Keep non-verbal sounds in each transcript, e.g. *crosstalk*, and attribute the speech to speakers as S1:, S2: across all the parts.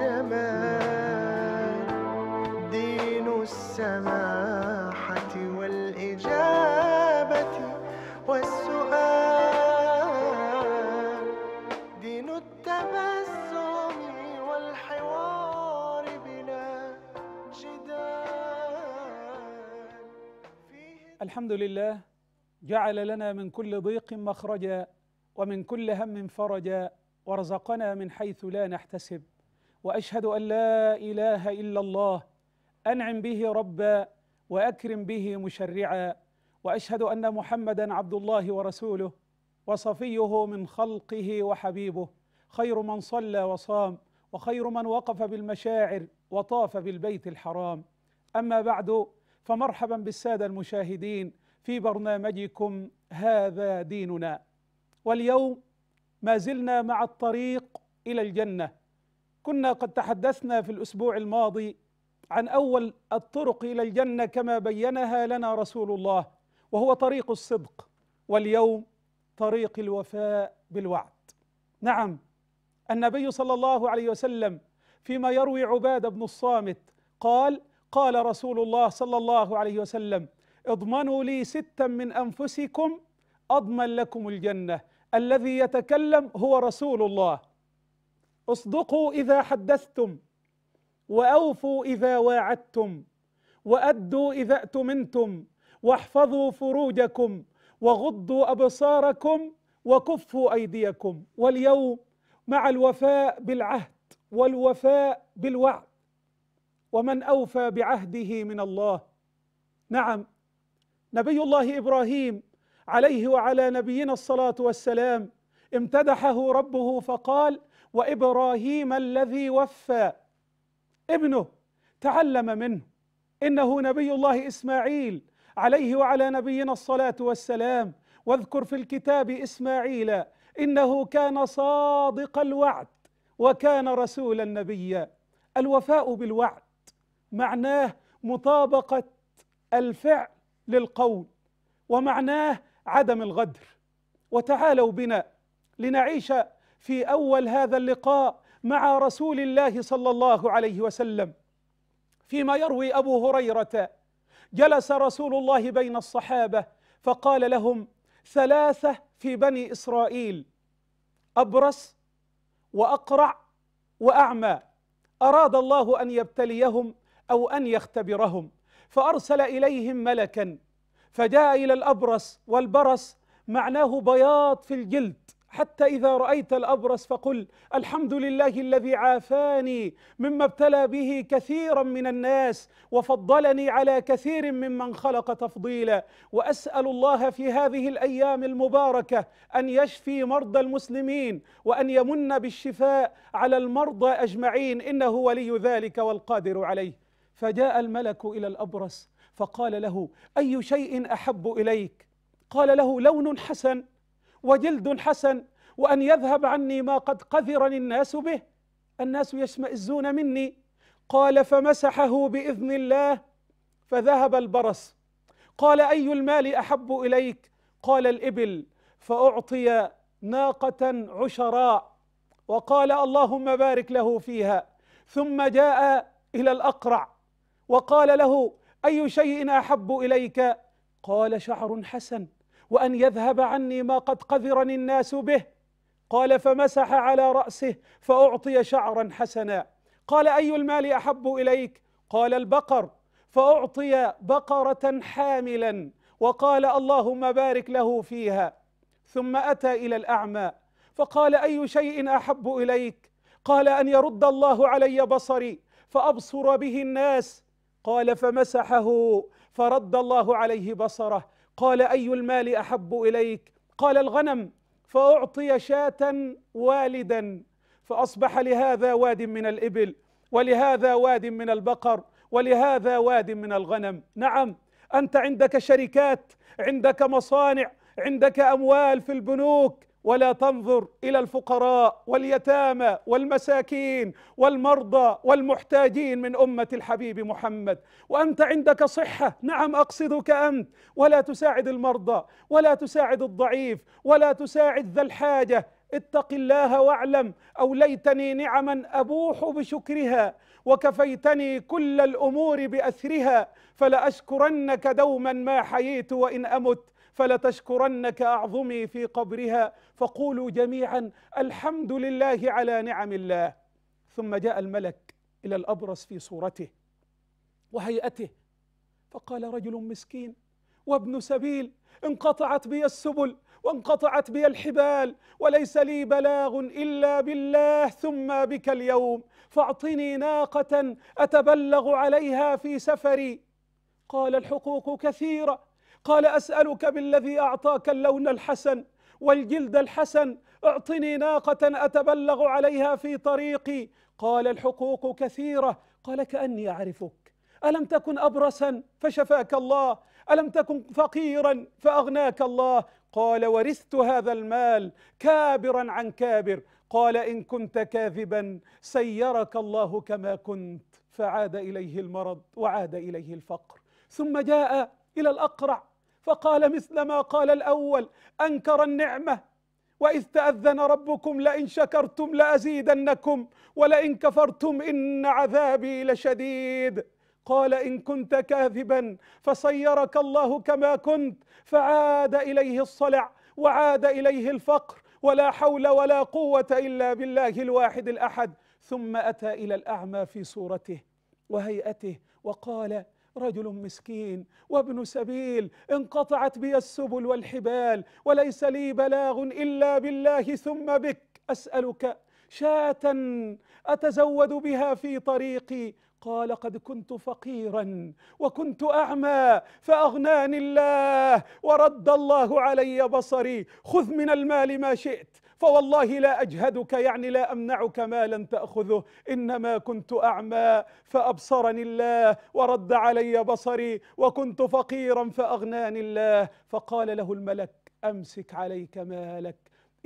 S1: جمال دين السماحة والإجابة والسؤال دين التبسم والحوار بلا جدال
S2: الحمد لله جعل لنا من كل ضيق مخرجا ومن كل هم فرجا ورزقنا من حيث لا نحتسب واشهد ان لا اله الا الله انعم به ربا واكرم به مشرعا واشهد ان محمدا عبد الله ورسوله وصفيه من خلقه وحبيبه خير من صلى وصام وخير من وقف بالمشاعر وطاف بالبيت الحرام اما بعد فمرحبا بالساده المشاهدين في برنامجكم هذا ديننا واليوم ما زلنا مع الطريق الى الجنه كنا قد تحدثنا في الاسبوع الماضي عن اول الطرق الى الجنه كما بينها لنا رسول الله وهو طريق الصدق واليوم طريق الوفاء بالوعد نعم النبي صلى الله عليه وسلم فيما يروي عباده بن الصامت قال قال رسول الله صلى الله عليه وسلم اضمنوا لي ستا من انفسكم اضمن لكم الجنه الذي يتكلم هو رسول الله اصدقوا اذا حدثتم واوفوا اذا واعدتم وادوا اذا اؤتمنتم واحفظوا فروجكم وغضوا ابصاركم وكفوا ايديكم واليوم مع الوفاء بالعهد والوفاء بالوعد ومن اوفى بعهده من الله نعم نبي الله ابراهيم عليه وعلى نبينا الصلاه والسلام امتدحه ربه فقال وإبراهيم الذي وفى ابنه تعلم منه إنه نبي الله إسماعيل عليه وعلى نبينا الصلاة والسلام واذكر في الكتاب إسماعيل إنه كان صادق الوعد وكان رسولا نبيا الوفاء بالوعد معناه مطابقة الفعل للقول ومعناه عدم الغدر وتعالوا بنا لنعيش في اول هذا اللقاء مع رسول الله صلى الله عليه وسلم فيما يروي ابو هريره جلس رسول الله بين الصحابه فقال لهم ثلاثه في بني اسرائيل ابرص واقرع واعمى اراد الله ان يبتليهم او ان يختبرهم فارسل اليهم ملكا فجاء الى الابرص والبرص معناه بياض في الجلد حتى إذا رأيت الأبرص فقل الحمد لله الذي عافاني مما ابتلى به كثيرا من الناس وفضلني على كثير ممن خلق تفضيلا وأسأل الله في هذه الأيام المباركة أن يشفي مرضى المسلمين وأن يمن بالشفاء على المرضى أجمعين إنه ولي ذلك والقادر عليه فجاء الملك إلى الأبرص فقال له أي شيء أحب إليك قال له لون حسن وجلد حسن وأن يذهب عني ما قد قذرني الناس به الناس يشمئزون مني قال فمسحه بإذن الله فذهب البرص قال أي المال أحب إليك قال الإبل فأعطي ناقة عشراء وقال اللهم بارك له فيها ثم جاء إلى الأقرع وقال له أي شيء أحب إليك قال شعر حسن وأن يذهب عني ما قد قذرني الناس به قال فمسح على رأسه فأعطي شعرا حسنا قال أي المال أحب إليك قال البقر فأعطي بقرة حاملا وقال اللهم بارك له فيها ثم أتى إلى الأعمى فقال أي شيء أحب إليك قال أن يرد الله علي بصري فأبصر به الناس قال فمسحه فرد الله عليه بصره قال أي المال أحب إليك قال الغنم فأعطي شاة والدا فأصبح لهذا واد من الإبل ولهذا واد من البقر ولهذا واد من الغنم نعم أنت عندك شركات عندك مصانع عندك أموال في البنوك ولا تنظر الى الفقراء واليتامى والمساكين والمرضى والمحتاجين من امه الحبيب محمد وانت عندك صحه نعم اقصدك انت ولا تساعد المرضى ولا تساعد الضعيف ولا تساعد ذا الحاجه اتق الله واعلم او ليتني نعما ابوح بشكرها وكفيتني كل الامور باثرها فلاشكرنك دوما ما حييت وان امت فلتشكرنك أعظمي في قبرها فقولوا جميعا الحمد لله على نعم الله ثم جاء الملك إلى الأبرص في صورته وهيئته فقال رجل مسكين وابن سبيل انقطعت بي السبل وانقطعت بي الحبال وليس لي بلاغ الا بالله ثم بك اليوم فاعطني ناقه اتبلغ عليها في سفري قال الحقوق كثيره قال أسألك بالذي أعطاك اللون الحسن والجلد الحسن اعطني ناقة أتبلغ عليها في طريقي قال الحقوق كثيرة قال كأني أعرفك ألم تكن أبرسا فشفاك الله ألم تكن فقيرا فأغناك الله قال ورثت هذا المال كابرا عن كابر قال إن كنت كاذبا سيرك الله كما كنت فعاد إليه المرض وعاد إليه الفقر ثم جاء إلى الأقرع فقال مثل ما قال الأول أنكر النعمة وإذ تأذن ربكم لئن شكرتم لأزيدنكم ولئن كفرتم إن عذابي لشديد قال إن كنت كاذبا فصيرك الله كما كنت فعاد إليه الصلع وعاد إليه الفقر ولا حول ولا قوة إلا بالله الواحد الأحد ثم أتى إلى الأعمى في صورته وهيئته وقال رجل مسكين وابن سبيل انقطعت بي السبل والحبال وليس لي بلاغ الا بالله ثم بك اسالك شاة اتزود بها في طريقي قال قد كنت فقيرا وكنت اعمى فاغناني الله ورد الله علي بصري خذ من المال ما شئت فوالله لا اجهدك يعني لا امنعك مالا تاخذه انما كنت اعمى فابصرني الله ورد علي بصري وكنت فقيرا فاغناني الله فقال له الملك امسك عليك مالك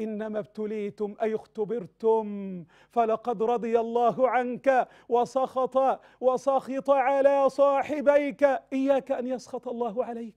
S2: انما ابتليتم اي اختبرتم فلقد رضي الله عنك وسخط وسخط على صاحبيك اياك ان يسخط الله عليك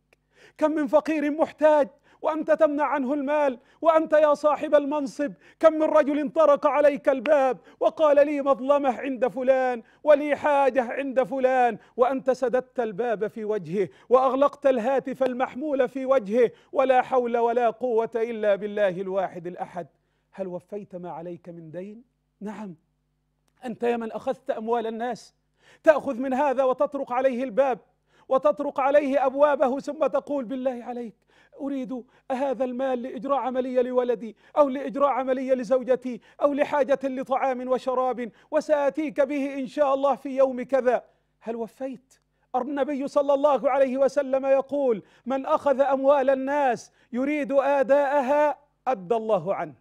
S2: كم من فقير محتاج وأنت تمنع عنه المال وأنت يا صاحب المنصب كم من رجل طرق عليك الباب وقال لي مظلمة عند فلان ولي حاجة عند فلان وأنت سددت الباب في وجهه وأغلقت الهاتف المحمول في وجهه ولا حول ولا قوة إلا بالله الواحد الأحد هل وفيت ما عليك من دين؟ نعم أنت يا من أخذت أموال الناس تأخذ من هذا وتطرق عليه الباب وتطرق عليه أبوابه ثم تقول بالله عليك أريد هذا المال لإجراء عملية لولدي أو لإجراء عملية لزوجتي أو لحاجة لطعام وشراب وسآتيك به إن شاء الله في يوم كذا هل وفيت؟ النبي صلى الله عليه وسلم يقول من أخذ أموال الناس يريد آداءها أدى الله عنه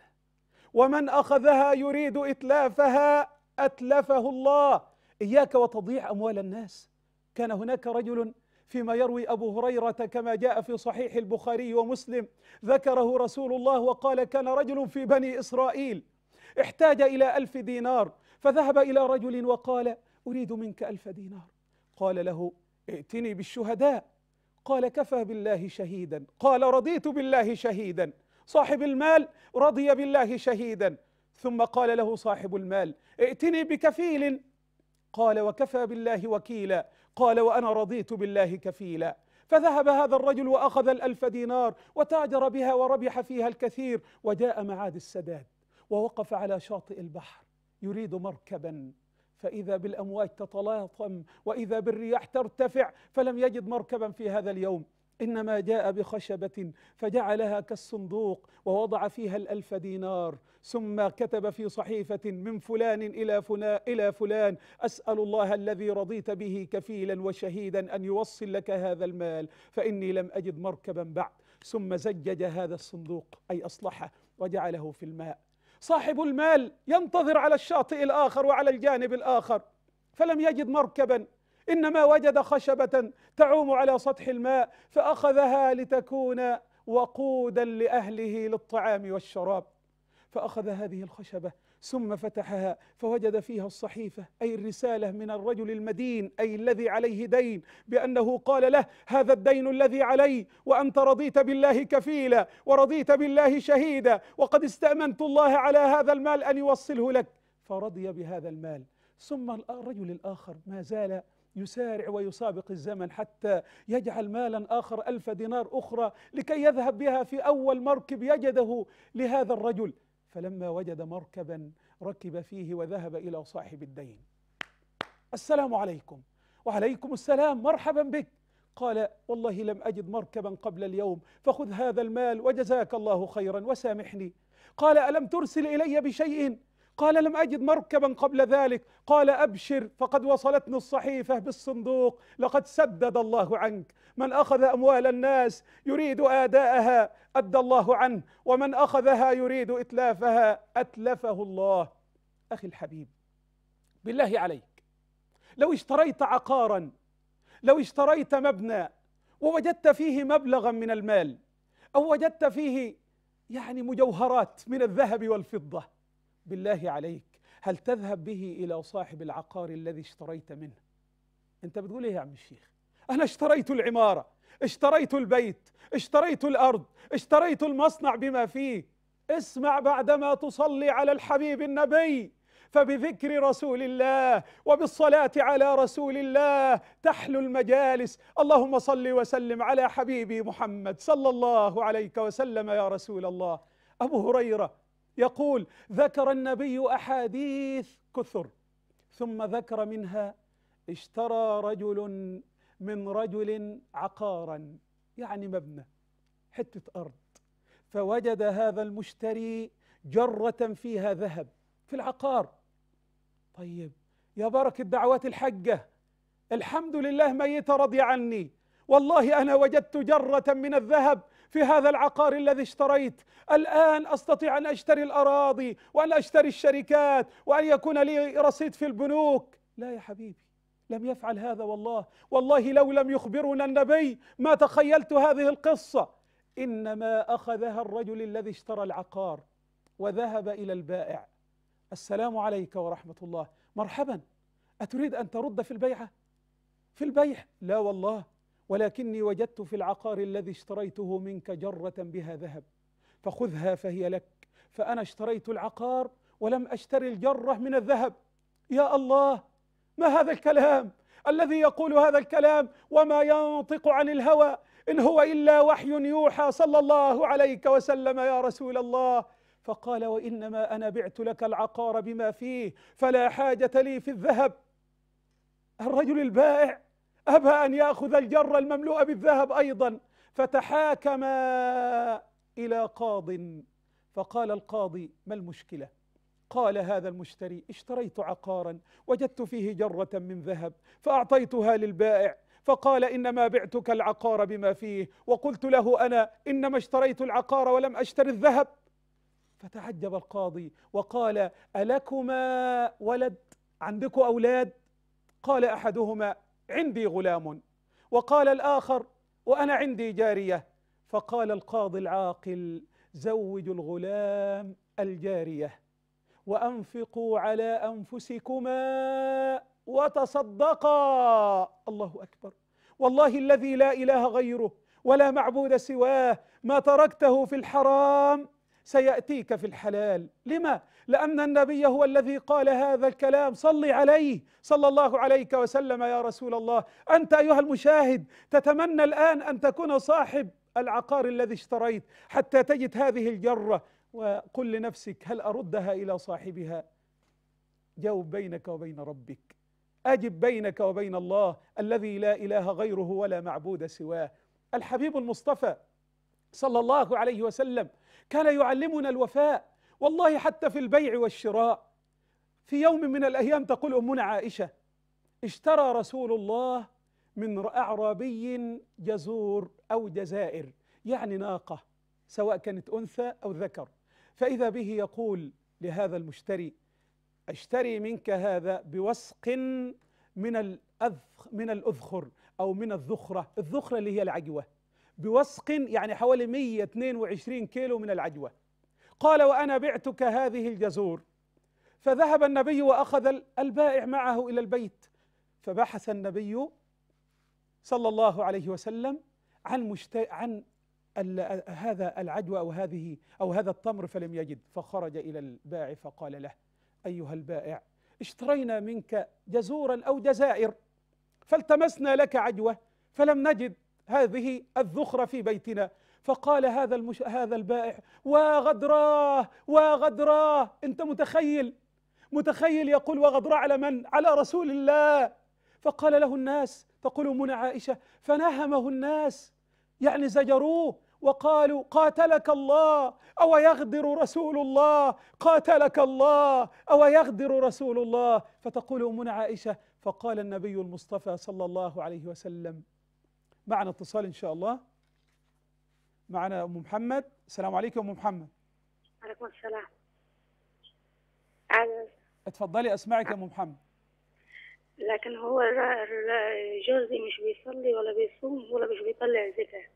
S2: ومن أخذها يريد إتلافها أتلفه الله إياك وتضيع أموال الناس كان هناك رجل فيما يروي أبو هريرة كما جاء في صحيح البخاري ومسلم ذكره رسول الله وقال كان رجل في بني إسرائيل احتاج إلى ألف دينار فذهب إلى رجل وقال أريد منك ألف دينار قال له ائتني بالشهداء قال كفى بالله شهيدا قال رضيت بالله شهيدا صاحب المال رضي بالله شهيدا ثم قال له صاحب المال ائتني بكفيل قال وكفى بالله وكيلا قال وأنا رضيت بالله كفيلا فذهب هذا الرجل وأخذ الألف دينار وتاجر بها وربح فيها الكثير وجاء معاد السداد ووقف على شاطئ البحر يريد مركبا فإذا بالأمواج تتلاطم وإذا بالرياح ترتفع فلم يجد مركبا في هذا اليوم إنما جاء بخشبة فجعلها كالصندوق ووضع فيها الألف دينار ثم كتب في صحيفة من فلان إلى فلان, إلى فلان أسأل الله الذي رضيت به كفيلا وشهيدا أن يوصل لك هذا المال فإني لم أجد مركبا بعد ثم زجج هذا الصندوق أي أصلحه وجعله في الماء صاحب المال ينتظر على الشاطئ الآخر وعلى الجانب الآخر فلم يجد مركبا انما وجد خشبه تعوم على سطح الماء فاخذها لتكون وقودا لاهله للطعام والشراب فاخذ هذه الخشبه ثم فتحها فوجد فيها الصحيفه اي الرساله من الرجل المدين اي الذي عليه دين بانه قال له هذا الدين الذي علي وانت رضيت بالله كفيلا ورضيت بالله شهيدا وقد استامنت الله على هذا المال ان يوصله لك فرضي بهذا المال ثم الرجل الاخر ما زال يسارع ويسابق الزمن حتى يجعل مالا آخر ألف دينار أخرى لكي يذهب بها في أول مركب يجده لهذا الرجل فلما وجد مركبا ركب فيه وذهب إلى صاحب الدين السلام عليكم وعليكم السلام مرحبا بك قال والله لم أجد مركبا قبل اليوم فخذ هذا المال وجزاك الله خيرا وسامحني قال ألم ترسل إلي بشيء قال لم أجد مركبا قبل ذلك قال أبشر فقد وصلتني الصحيفة بالصندوق لقد سدد الله عنك من أخذ أموال الناس يريد آداءها أدى الله عنه ومن أخذها يريد إتلافها أتلفه الله أخي الحبيب بالله عليك لو اشتريت عقارا لو اشتريت مبنى ووجدت فيه مبلغا من المال أو وجدت فيه يعني مجوهرات من الذهب والفضة بالله عليك هل تذهب به إلى صاحب العقار الذي اشتريت منه أنت بتقول إيه يا عم الشيخ أنا اشتريت العمارة اشتريت البيت اشتريت الأرض اشتريت المصنع بما فيه اسمع بعدما تصلي على الحبيب النبي فبذكر رسول الله وبالصلاة على رسول الله تحلو المجالس اللهم صل وسلم على حبيبي محمد صلى الله عليك وسلم يا رسول الله أبو هريرة يقول ذكر النبي أحاديث كثر ثم ذكر منها اشترى رجل من رجل عقارا يعني مبنى حتة أرض فوجد هذا المشتري جرة فيها ذهب في العقار طيب يا بركة دعوات الحجة الحمد لله ميتة رضي عني والله أنا وجدت جرة من الذهب في هذا العقار الذي اشتريت الآن أستطيع أن أشتري الأراضي وأن أشتري الشركات وأن يكون لي رصيد في البنوك لا يا حبيبي لم يفعل هذا والله والله لو لم يخبرنا النبي ما تخيلت هذه القصة إنما أخذها الرجل الذي اشترى العقار وذهب إلى البائع السلام عليك ورحمة الله مرحبا أتريد أن ترد في البيعة في البيع لا والله ولكني وجدت في العقار الذي اشتريته منك جرة بها ذهب فخذها فهي لك فأنا اشتريت العقار ولم أشتري الجرة من الذهب يا الله ما هذا الكلام الذي يقول هذا الكلام وما ينطق عن الهوى إن هو إلا وحي يوحى صلى الله عليك وسلم يا رسول الله فقال وإنما أنا بعت لك العقار بما فيه فلا حاجة لي في الذهب الرجل البائع أبى أن يأخذ الجر المملوء بالذهب أيضا فتحاكما إلى قاض فقال القاضي ما المشكلة قال هذا المشتري اشتريت عقارا وجدت فيه جرة من ذهب فأعطيتها للبائع فقال إنما بعتك العقار بما فيه وقلت له أنا إنما اشتريت العقار ولم أشتر الذهب فتعجب القاضي وقال ألكما ولد عندكم أولاد قال أحدهما عندي غلام وقال الآخر وأنا عندي جارية فقال القاضي العاقل زوج الغلام الجارية وأنفقوا على أنفسكما وتصدقا الله أكبر والله الذي لا إله غيره ولا معبود سواه ما تركته في الحرام سيأتيك في الحلال لما؟ لأن النبي هو الذي قال هذا الكلام صل عليه صلى الله عليك وسلم يا رسول الله أنت أيها المشاهد تتمنى الآن أن تكون صاحب العقار الذي اشتريت حتى تجد هذه الجرة وقل لنفسك هل أردها إلى صاحبها جاوب بينك وبين ربك أجب بينك وبين الله الذي لا إله غيره ولا معبود سواه الحبيب المصطفى صلى الله عليه وسلم كان يعلمنا الوفاء والله حتى في البيع والشراء في يوم من الايام تقول امنا عائشه اشترى رسول الله من اعرابي جزور او جزائر يعني ناقه سواء كانت انثى او ذكر فاذا به يقول لهذا المشتري اشتري منك هذا بوسق من الأذخ من الاذخر او من الذخره الذخره اللي هي العجوه بوسق يعني حوالي 122 كيلو من العجوة قال وأنا بعتك هذه الجزور فذهب النبي وأخذ البائع معه إلى البيت فبحث النبي صلى الله عليه وسلم عن مشت... عن ال... هذا العجوة أو هذه أو هذا التمر فلم يجد فخرج إلى البائع فقال له أيها البائع اشترينا منك جزورا أو جزائر فالتمسنا لك عجوة فلم نجد هذه الذخرة في بيتنا فقال هذا المش... هذا البائع وغدراه وغدراه انت متخيل متخيل يقول وغدراه على من على رسول الله فقال له الناس تقول امنا عائشه فنهمه الناس يعني زجروه وقالوا قاتلك الله او يغدر رسول الله قاتلك الله او يغدر رسول الله فتقول امنا عائشه فقال النبي المصطفى صلى الله عليه وسلم معنا اتصال ان شاء الله معنا ام محمد السلام عليكم ام محمد
S3: وعليكم السلام
S2: اتفضلي اسمعك يا ام محمد
S3: لكن هو جوزي مش بيصلي ولا بيصوم ولا مش بيطلع زكاه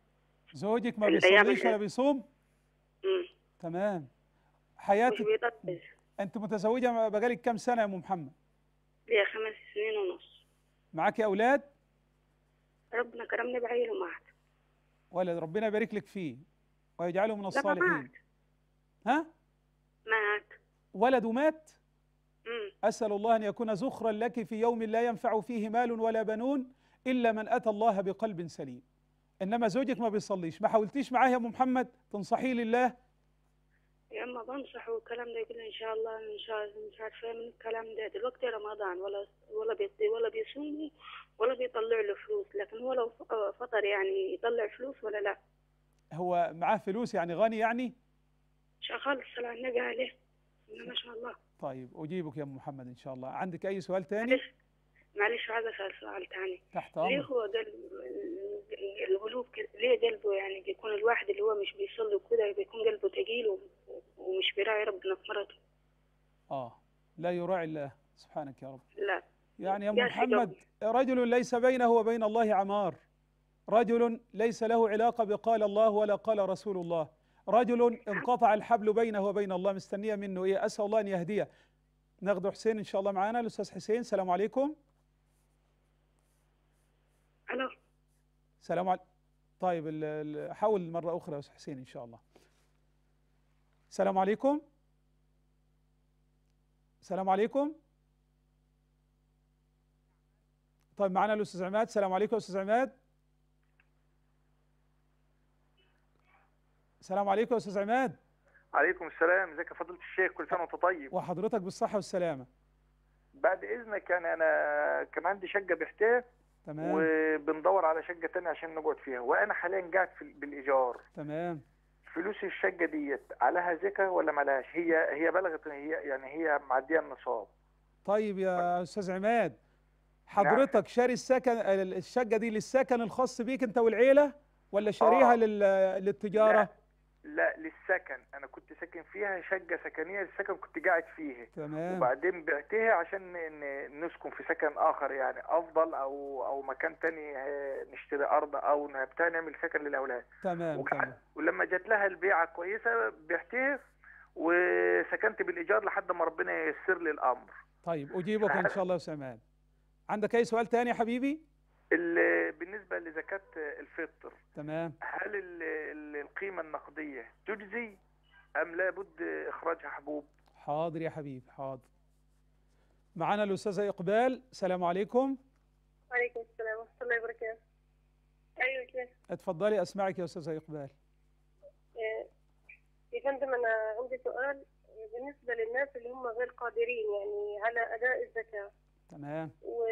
S2: زوجك ما بيصليش ولا بيصوم امم تمام حياتك مش انت متزوجه بقالك كام سنه يا ام محمد
S3: لي خمس سنين ونص
S2: معاكي اولاد
S3: ربنا كرمني بعيل ومات
S2: ولد ربنا يبارك لك فيه ويجعله من الصالحين مات. ها مات ولد مات أسأل الله أن يكون زخرا لك في يوم لا ينفع فيه مال ولا بنون إلا من أتى الله بقلب سليم إنما زوجك ما بيصليش ما حاولتيش معاه يا أم محمد تنصحيه لله
S3: يا اما بنصحه والكلام ده يقول ان شاء الله ان شاء الله مش عارفه من الكلام ده دلوقتي رمضان ولا ولا بيطلع ولا بيصوم ولا بيطلع له فلوس لكن هو لو آه، فطر يعني يطلع فلوس ولا لا
S2: هو معاه فلوس يعني غني يعني
S3: شغال الصلاة على النبي عليه ما شاء الله
S2: طيب اجيبك يا محمد ان شاء الله عندك اي سؤال ثاني
S3: معلش هذا اسال سؤال ثاني تحت أمر. ليه هو ده القلوب ليه قلبه يعني بيكون الواحد اللي هو مش بيصلي وكده بيكون قلبه ثقيل ومش بيراعي ربنا في مرته
S2: اه لا يراعي الله سبحانك يا رب لا يعني يا ام محمد رجل ليس بينه وبين الله عمار رجل ليس له علاقه بقال الله ولا قال رسول الله رجل انقطع الحبل بينه وبين الله مستنيه منه ايه اسال الله ان يهديه ناخذ حسين ان شاء الله معانا الاستاذ حسين السلام عليكم سلام عليكم طيب حاول مرة أخرى يا أستاذ حسين إن شاء الله السلام عليكم السلام عليكم طيب معنا الأستاذ عماد السلام عليكم أستاذ عماد السلام عليكم يا أستاذ عماد
S1: عليكم السلام ازيك يا فضيله الشيخ كل سنه وانت طيب وحضرتك
S2: بالصحه والسلامه
S1: بعد اذنك يعني انا انا كمان عندي شقه بحتاف تمام وبندور على شقه ثانيه عشان نقعد فيها وانا حاليا قاعد في بالايجار تمام فلوس الشقه ديت عليها زكاه ولا مالهاش هي هي بلغت هي يعني هي معديه النصاب
S2: طيب يا طيب. استاذ عماد نعم. حضرتك نعم. شاري السكن الشقه دي للسكن الخاص بيك انت والعيله ولا شاريها آه. للتجاره لا.
S1: لا للسكن انا كنت ساكن فيها شقه سكنيه للسكن كنت قاعد فيها تمام وبعدين بعتها عشان نسكن في سكن اخر يعني افضل او او مكان تاني آه، نشتري ارض او نبتدي نعم، نعمل سكن للاولاد
S2: تمام, تمام
S1: ولما جت لها البيعه كويسه بعتها وسكنت بالايجار لحد ما ربنا ييسر لي الامر
S2: طيب اجيبك ان شاء الله يا سمان عندك اي سؤال تاني يا حبيبي
S1: بالنسبة لزكاة الفطر
S2: تمام هل
S1: القيمة النقدية تجزي أم لابد إخراجها حبوب؟
S2: حاضر يا حبيبي حاضر معانا الأستاذة إقبال السلام عليكم
S3: وعليكم السلام ورحمة الله وبركاته أيوة كده
S2: اتفضلي أسمعك يا أستاذة إقبال
S3: آه، يا فندم أنا عندي سؤال بالنسبة للناس اللي هم غير قادرين يعني على أداء الزكاة تمام و...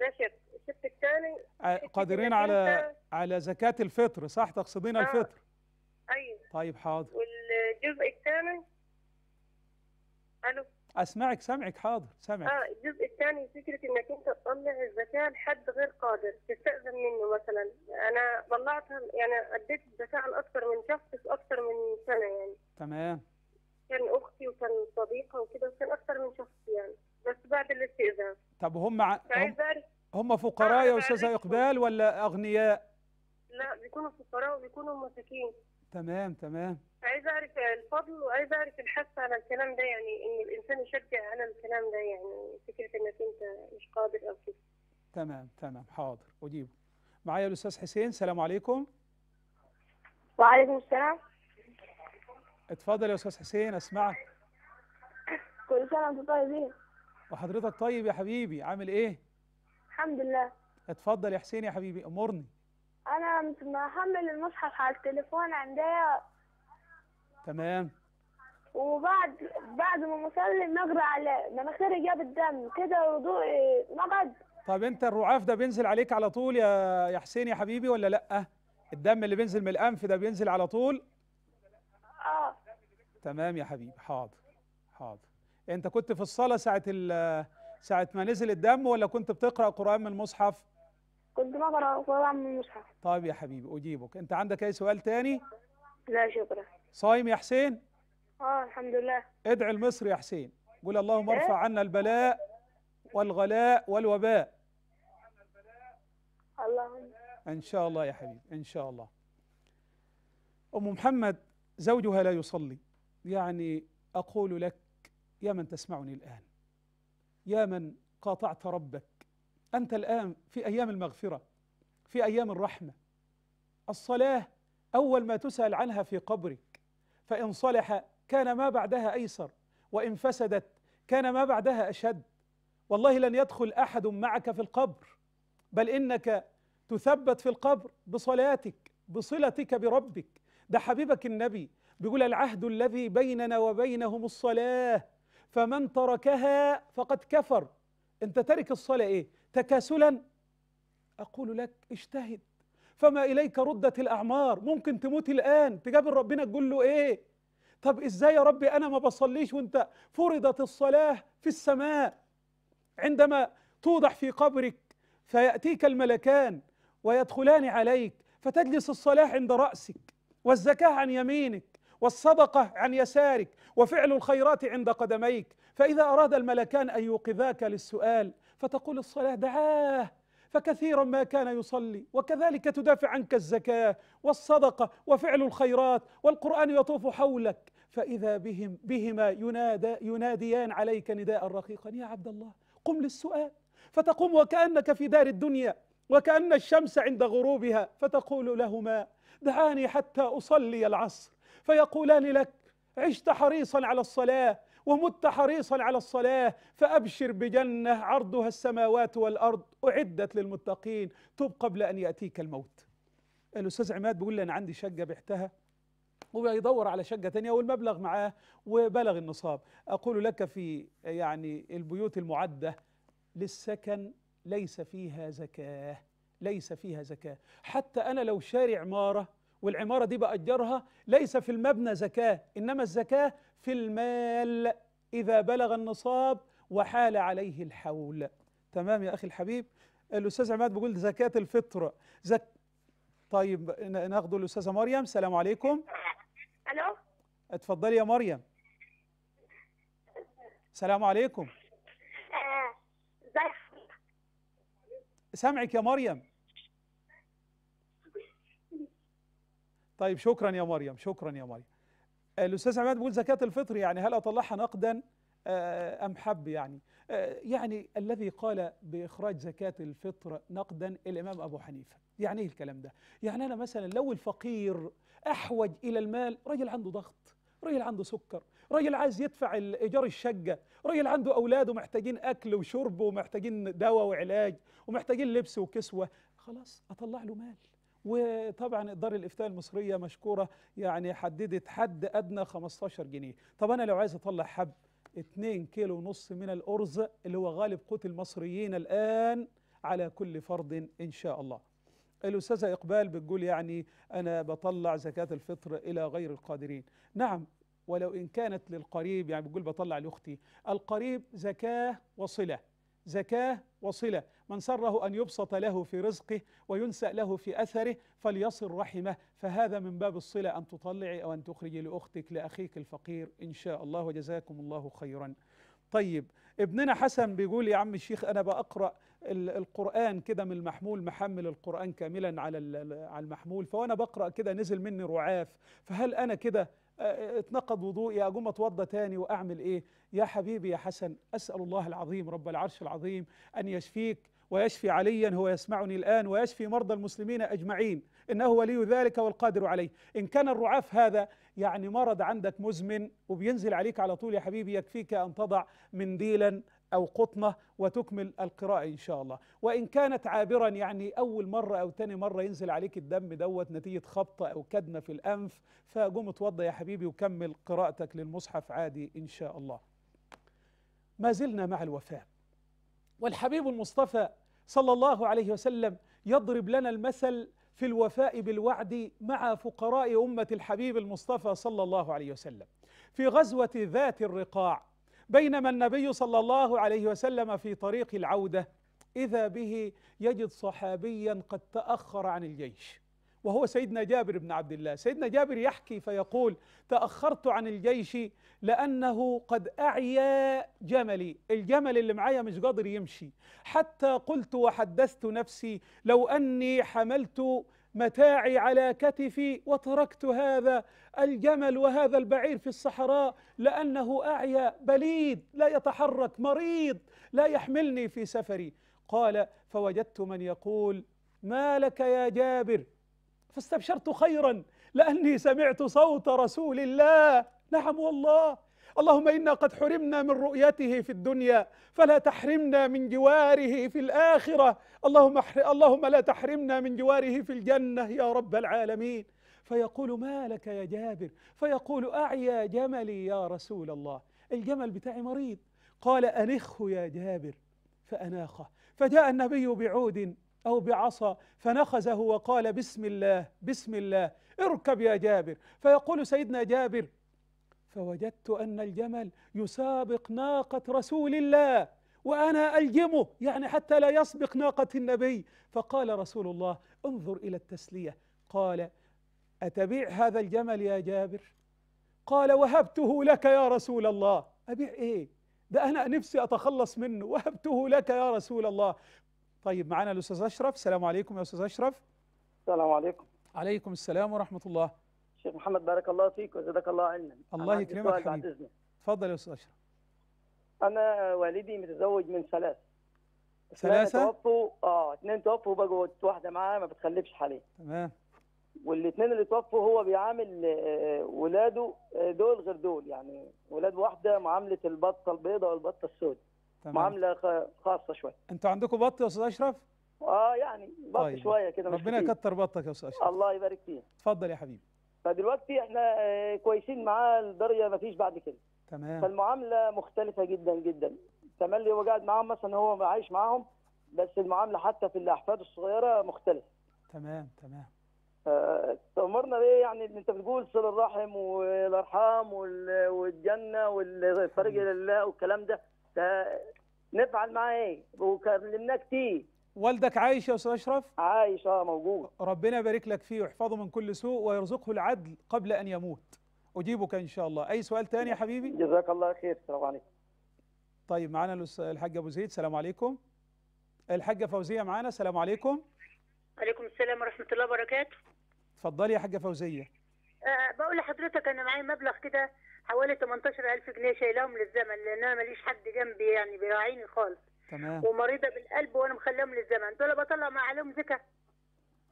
S3: ماشي الشفت الثاني آه، قادرين على
S2: على زكاه الفطر صح تقصدين آه. الفطر ايوه طيب حاضر
S3: والجزء الثاني الو
S2: اسمعك سامعك حاضر سامعك اه
S3: الجزء الثاني فكره انك انت تطلع الزكاه لحد غير قادر تستاذن منه مثلا انا طلعتها يعني اديت الزكاه لاكثر من شخص في اكثر من سنه يعني تمام كان اختي وكان صديقه وكده وكان اكثر من شخص يعني بس بعد الاستئذان
S2: طب هم ع... هم... هم فقراء يا استاذه اقبال ولا اغنياء
S3: لا بيكونوا فقراء وبيكونوا مساكين
S2: تمام تمام
S3: عايزه اعرف الفضل وعايزه اعرف الحث على الكلام ده يعني ان الانسان يشجع على الكلام ده يعني فكره انك انت مش قادر او
S2: كده تمام تمام حاضر اجيبه معايا الاستاذ حسين السلام عليكم
S3: وعليكم السلام
S2: اتفضل يا استاذ حسين اسمعك
S3: كل سنه وانت طيبين
S2: وحضرتك طيب يا حبيبي عامل ايه الحمد لله اتفضل يا حسين يا حبيبي امرني
S3: انا محمل المصحف على التليفون عندي تمام وبعد بعد ما بصلي نقرا على مناخيري جاب الدم كده وضوئي نقد
S2: طب انت الرعاف ده بينزل عليك على طول يا يا حسين يا حبيبي ولا لا الدم اللي بينزل من الانف ده بينزل على طول اه تمام يا حبيبي حاضر حاضر انت كنت في الصلاه ساعه ساعة ما نزل الدم ولا كنت بتقرأ قرآن من المصحف؟
S3: كنت بقرأ قرآن من المصحف
S2: طيب يا حبيبي أجيبك أنت عندك أي سؤال تاني؟ لا شكرا صايم يا حسين؟
S3: اه الحمد لله
S2: ادعي المصري يا حسين قول اللهم إيه؟ ارفع عنا البلاء والغلاء والوباء اللهم ان شاء الله يا حبيبي ان شاء الله ام محمد زوجها لا يصلي يعني اقول لك يا من تسمعني الان يا من قاطعت ربك أنت الآن في أيام المغفرة في أيام الرحمة الصلاة أول ما تسأل عنها في قبرك فإن صلح كان ما بعدها أيسر وإن فسدت كان ما بعدها أشد والله لن يدخل أحد معك في القبر بل إنك تثبت في القبر بصلاتك بصلتك بربك ده حبيبك النبي بيقول العهد الذي بيننا وبينهم الصلاه فمن تركها فقد كفر انت ترك الصلاه ايه تكاسلا اقول لك اجتهد فما اليك ردت الاعمار ممكن تموت الان تقابل ربنا تقول له ايه طب ازاي يا ربي انا ما بصليش وانت فرضت الصلاه في السماء عندما توضح في قبرك فياتيك الملكان ويدخلان عليك فتجلس الصلاه عند راسك والزكاه عن يمينك والصدقه عن يسارك وفعل الخيرات عند قدميك فإذا أراد الملكان أن يوقظاك للسؤال فتقول الصلاة دعاه فكثيرا ما كان يصلي وكذلك تدافع عنك الزكاة والصدقة وفعل الخيرات والقرآن يطوف حولك فإذا بهم بهما ينادى يناديان عليك نداء رقيقا يا عبد الله قم للسؤال فتقوم وكأنك في دار الدنيا وكأن الشمس عند غروبها فتقول لهما دعاني حتى أصلي العصر فيقولان لك عشت حريصا على الصلاة ومت حريصا على الصلاة فأبشر بجنة عرضها السماوات والأرض أعدت للمتقين تب قبل أن يأتيك الموت الأستاذ عماد بيقول لي أنا عندي شقة بعتها ويدور على شقة ثانيه والمبلغ معاه وبلغ النصاب أقول لك في يعني البيوت المعدة للسكن ليس فيها زكاة ليس فيها زكاة حتى أنا لو شاري عمارة والعمارة دي بأجرها ليس في المبنى زكاة إنما الزكاة في المال إذا بلغ النصاب وحال عليه الحول تمام يا أخي الحبيب الأستاذ عماد بيقول زكاة الفطرة زك... طيب ناخده الأستاذة مريم السلام عليكم ألو اتفضلي يا مريم السلام عليكم آه، سامعك يا مريم طيب شكرا يا مريم شكرا يا مريم الاستاذ عماد بيقول زكاه الفطر يعني هل اطلعها نقدا آه، ام حب يعني آه، يعني الذي قال باخراج زكاه الفطر نقدا الامام ابو حنيفه يعني ايه الكلام ده يعني انا مثلا لو الفقير احوج الى المال رجل عنده ضغط رجل عنده سكر رجل عايز يدفع ايجار الشقه رجل عنده اولاد ومحتاجين اكل وشرب ومحتاجين دواء وعلاج ومحتاجين لبس وكسوه خلاص اطلع له مال وطبعا إدارة الإفتاء المصرية مشكورة يعني حددت حد أدنى 15 جنيه طب أنا لو عايز أطلع حب 2 كيلو ونص من الأرز اللي هو غالب قوت المصريين الآن على كل فرد إن شاء الله الأستاذة إقبال بتقول يعني أنا بطلع زكاة الفطر إلى غير القادرين نعم ولو إن كانت للقريب يعني بتقول بطلع لأختي القريب زكاة وصلة زكاة وصلة من سره أن يبسط له في رزقه وينسأ له في أثره فليصل رحمه فهذا من باب الصلة أن تطلعي أو أن تخرجي لأختك لأخيك الفقير إن شاء الله وجزاكم الله خيرا طيب ابننا حسن بيقول يا عم الشيخ أنا بقرأ القرآن كده من المحمول محمل القرآن كاملا على على المحمول فوانا بقرأ كده نزل مني رعاف فهل أنا كده اتنقض وضوئي اقوم اتوضى تاني واعمل ايه يا حبيبي يا حسن اسال الله العظيم رب العرش العظيم ان يشفيك ويشفي عليا هو يسمعني الآن ويشفي مرضى المسلمين أجمعين إنه ولي ذلك والقادر عليه إن كان الرعاف هذا يعني مرض عندك مزمن وبينزل عليك على طول يا حبيبي يكفيك أن تضع منديلا أو قطنة وتكمل القراءة إن شاء الله وإن كانت عابرا يعني أول مرة أو تاني مرة ينزل عليك الدم دوت نتيجة خبطة أو كدمة في الأنف فقوم توضى يا حبيبي وكمل قراءتك للمصحف عادي إن شاء الله ما زلنا مع الوفاء والحبيب المصطفى صلى الله عليه وسلم يضرب لنا المثل في الوفاء بالوعد مع فقراء أمة الحبيب المصطفى صلى الله عليه وسلم في غزوة ذات الرقاع بينما النبي صلى الله عليه وسلم في طريق العوده اذا به يجد صحابيا قد تاخر عن الجيش وهو سيدنا جابر بن عبد الله سيدنا جابر يحكي فيقول تاخرت عن الجيش لانه قد اعيا جملي الجمل اللي معايا مش قادر يمشي حتى قلت وحدثت نفسي لو اني حملت متاعي على كتفي وتركت هذا الجمل وهذا البعير في الصحراء لأنه أعيا بليد لا يتحرك مريض لا يحملني في سفري قال فوجدت من يقول ما لك يا جابر فاستبشرت خيرا لأني سمعت صوت رسول الله نعم والله اللهم انا قد حرمنا من رؤيته في الدنيا فلا تحرمنا من جواره في الاخره اللهم اللهم لا تحرمنا من جواره في الجنه يا رب العالمين فيقول ما لك يا جابر فيقول اعيا جملي يا رسول الله الجمل بتاعي مريض قال انخه يا جابر فاناخه فجاء النبي بعود أو بعصا فنخزه وقال بسم الله بسم الله اركب يا جابر فيقول سيدنا جابر فوجدت أن الجمل يسابق ناقة رسول الله وأنا ألجمه يعني حتى لا يسبق ناقة النبي فقال رسول الله انظر إلى التسلية قال أتبيع هذا الجمل يا جابر قال وهبته لك يا رسول الله أبيع إيه ده أنا نفسي أتخلص منه وهبته لك يا رسول الله طيب معنا الأستاذ أشرف السلام عليكم يا أستاذ أشرف السلام عليكم عليكم السلام ورحمة الله
S3: شيخ محمد بارك الله فيك وزادك الله علما الله يكرمك حبيبي بعد
S2: اتفضل يا استاذ اشرف
S3: انا والدي متزوج من ثلاث ثلاثه توفوا اه اثنين توفوا وبقوا واحده معاه ما بتخلفش حاليا تمام والاثنين اللي توفوا هو بيعامل آه، ولاده آه، دول غير دول يعني ولاد واحده معامله البطه البيضاء والبطه السوداء معامله خاصه شويه
S2: انتوا عندكم بط يا استاذ اشرف
S3: اه يعني بط طيب. شويه كده ربنا
S2: يكتر بطك يا استاذ اشرف
S3: الله يبارك فيك
S2: اتفضل يا حبيبي
S3: فدلوقتي احنا آه، كويسين معاه لدرجه ما فيش بعد كده تمام فالمعامله مختلفه جدا جدا تملي هو قاعد معاهم مثلا هو عايش معاهم بس المعامله حتى في الاحفاد الصغيره مختلفه
S2: تمام تمام
S3: استمرنا آه، بايه يعني انت بتقول صل الرحم والارحام والجنه والطريق الى الله والكلام ده نفعل معاه ايه وكلمناه كتير
S2: والدك عايش يا استاذ اشرف؟ عايش اه موجود ربنا يبارك لك فيه ويحفظه من كل سوء ويرزقه العدل قبل ان يموت اجيبك ان شاء الله اي سؤال ثاني يا حبيبي؟ جزاك
S1: الله خير السلام عليكم
S2: طيب معانا الحاج ابو زيد السلام عليكم الحاجه فوزيه معانا السلام عليكم
S3: وعليكم السلام ورحمه الله وبركاته
S2: اتفضلي يا حاجه فوزيه
S3: أه بقول لحضرتك انا معايا مبلغ كده حوالي 18000 جنيه شايلهم للزمن لان انا ماليش حد جنبي يعني بيراعيني خالص تمام ومريضه بالقلب وانا مخليهم للزمن دول بطلع مع عليهم زكا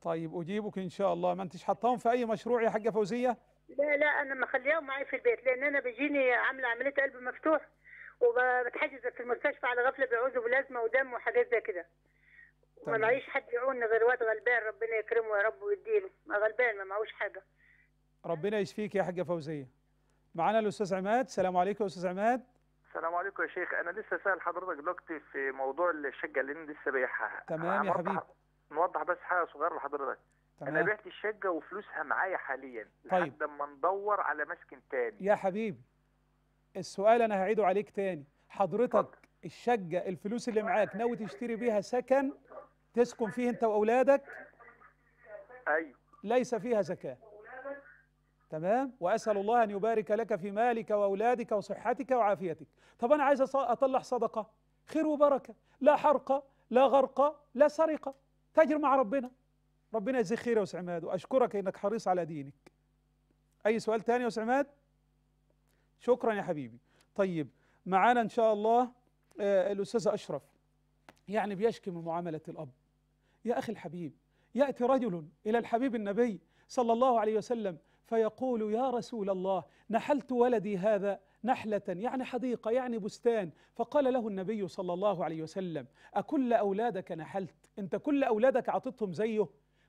S2: طيب اجيبك ان شاء الله ما انتش حطاهم في اي مشروع يا حاجه فوزيه
S3: لا لا انا مخلياهم معايا في البيت لان انا بيجيني عامله عمليه قلب مفتوح وبتحجز في المستشفى على غفله بيعوزوا بلازمه ودم وحاجات زي كده ما معيش حد يعوني غير واد غلبان ربنا يكرمه يا رب ويديله غلبان ما معهوش
S1: حاجه
S2: ربنا يشفيك يا حاجه فوزيه معانا الاستاذ عماد السلام عليكم يا استاذ عماد
S1: السلام عليكم يا شيخ انا لسه سال حضرتك دلوقتي في موضوع الشقه اللي انا لسه بايعها تمام يا حبيبي نوضح بس حاجه صغيره لحضرتك تمام. انا بعت الشقه وفلوسها معايا حاليا طيب. لحد ما ندور على مسكن تاني
S2: يا حبيبي السؤال انا هعيده عليك تاني حضرتك طب. الشقه الفلوس اللي معاك ناوي تشتري بيها سكن تسكن فيه انت واولادك ايوه ليس فيها زكاه تمام واسال الله ان يبارك لك في مالك واولادك وصحتك وعافيتك طب انا عايز اطلع صدقه خير وبركه لا حرقه لا غرقه لا سرقه تاجر مع ربنا ربنا يجزيك خير يا استاذ عماد واشكرك انك حريص على دينك اي سؤال ثاني يا استاذ عماد شكرا يا حبيبي طيب معانا ان شاء الله آه الاستاذ اشرف يعني بيشكي من معامله الاب يا اخي الحبيب ياتي رجل الى الحبيب النبي صلى الله عليه وسلم فيقول يا رسول الله نحلت ولدي هذا نحلة يعني حديقة يعني بستان فقال له النبي صلى الله عليه وسلم أكل أولادك نحلت أنت كل أولادك عطتهم زيه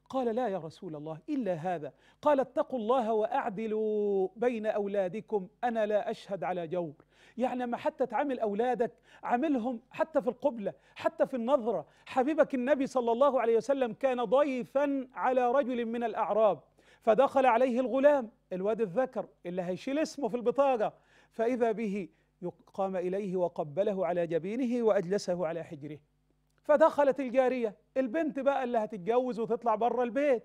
S2: قال لا يا رسول الله إلا هذا قال اتقوا الله وأعدلوا بين أولادكم أنا لا أشهد على جور يعني ما حتى تعامل أولادك عاملهم حتى في القبلة حتى في النظرة حبيبك النبي صلى الله عليه وسلم كان ضيفا على رجل من الأعراب فدخل عليه الغلام الواد الذكر اللي هيشيل اسمه في البطاقة فإذا به قام إليه وقبله على جبينه وأجلسه على حجره فدخلت الجارية البنت بقى اللي هتتجوز وتطلع بره البيت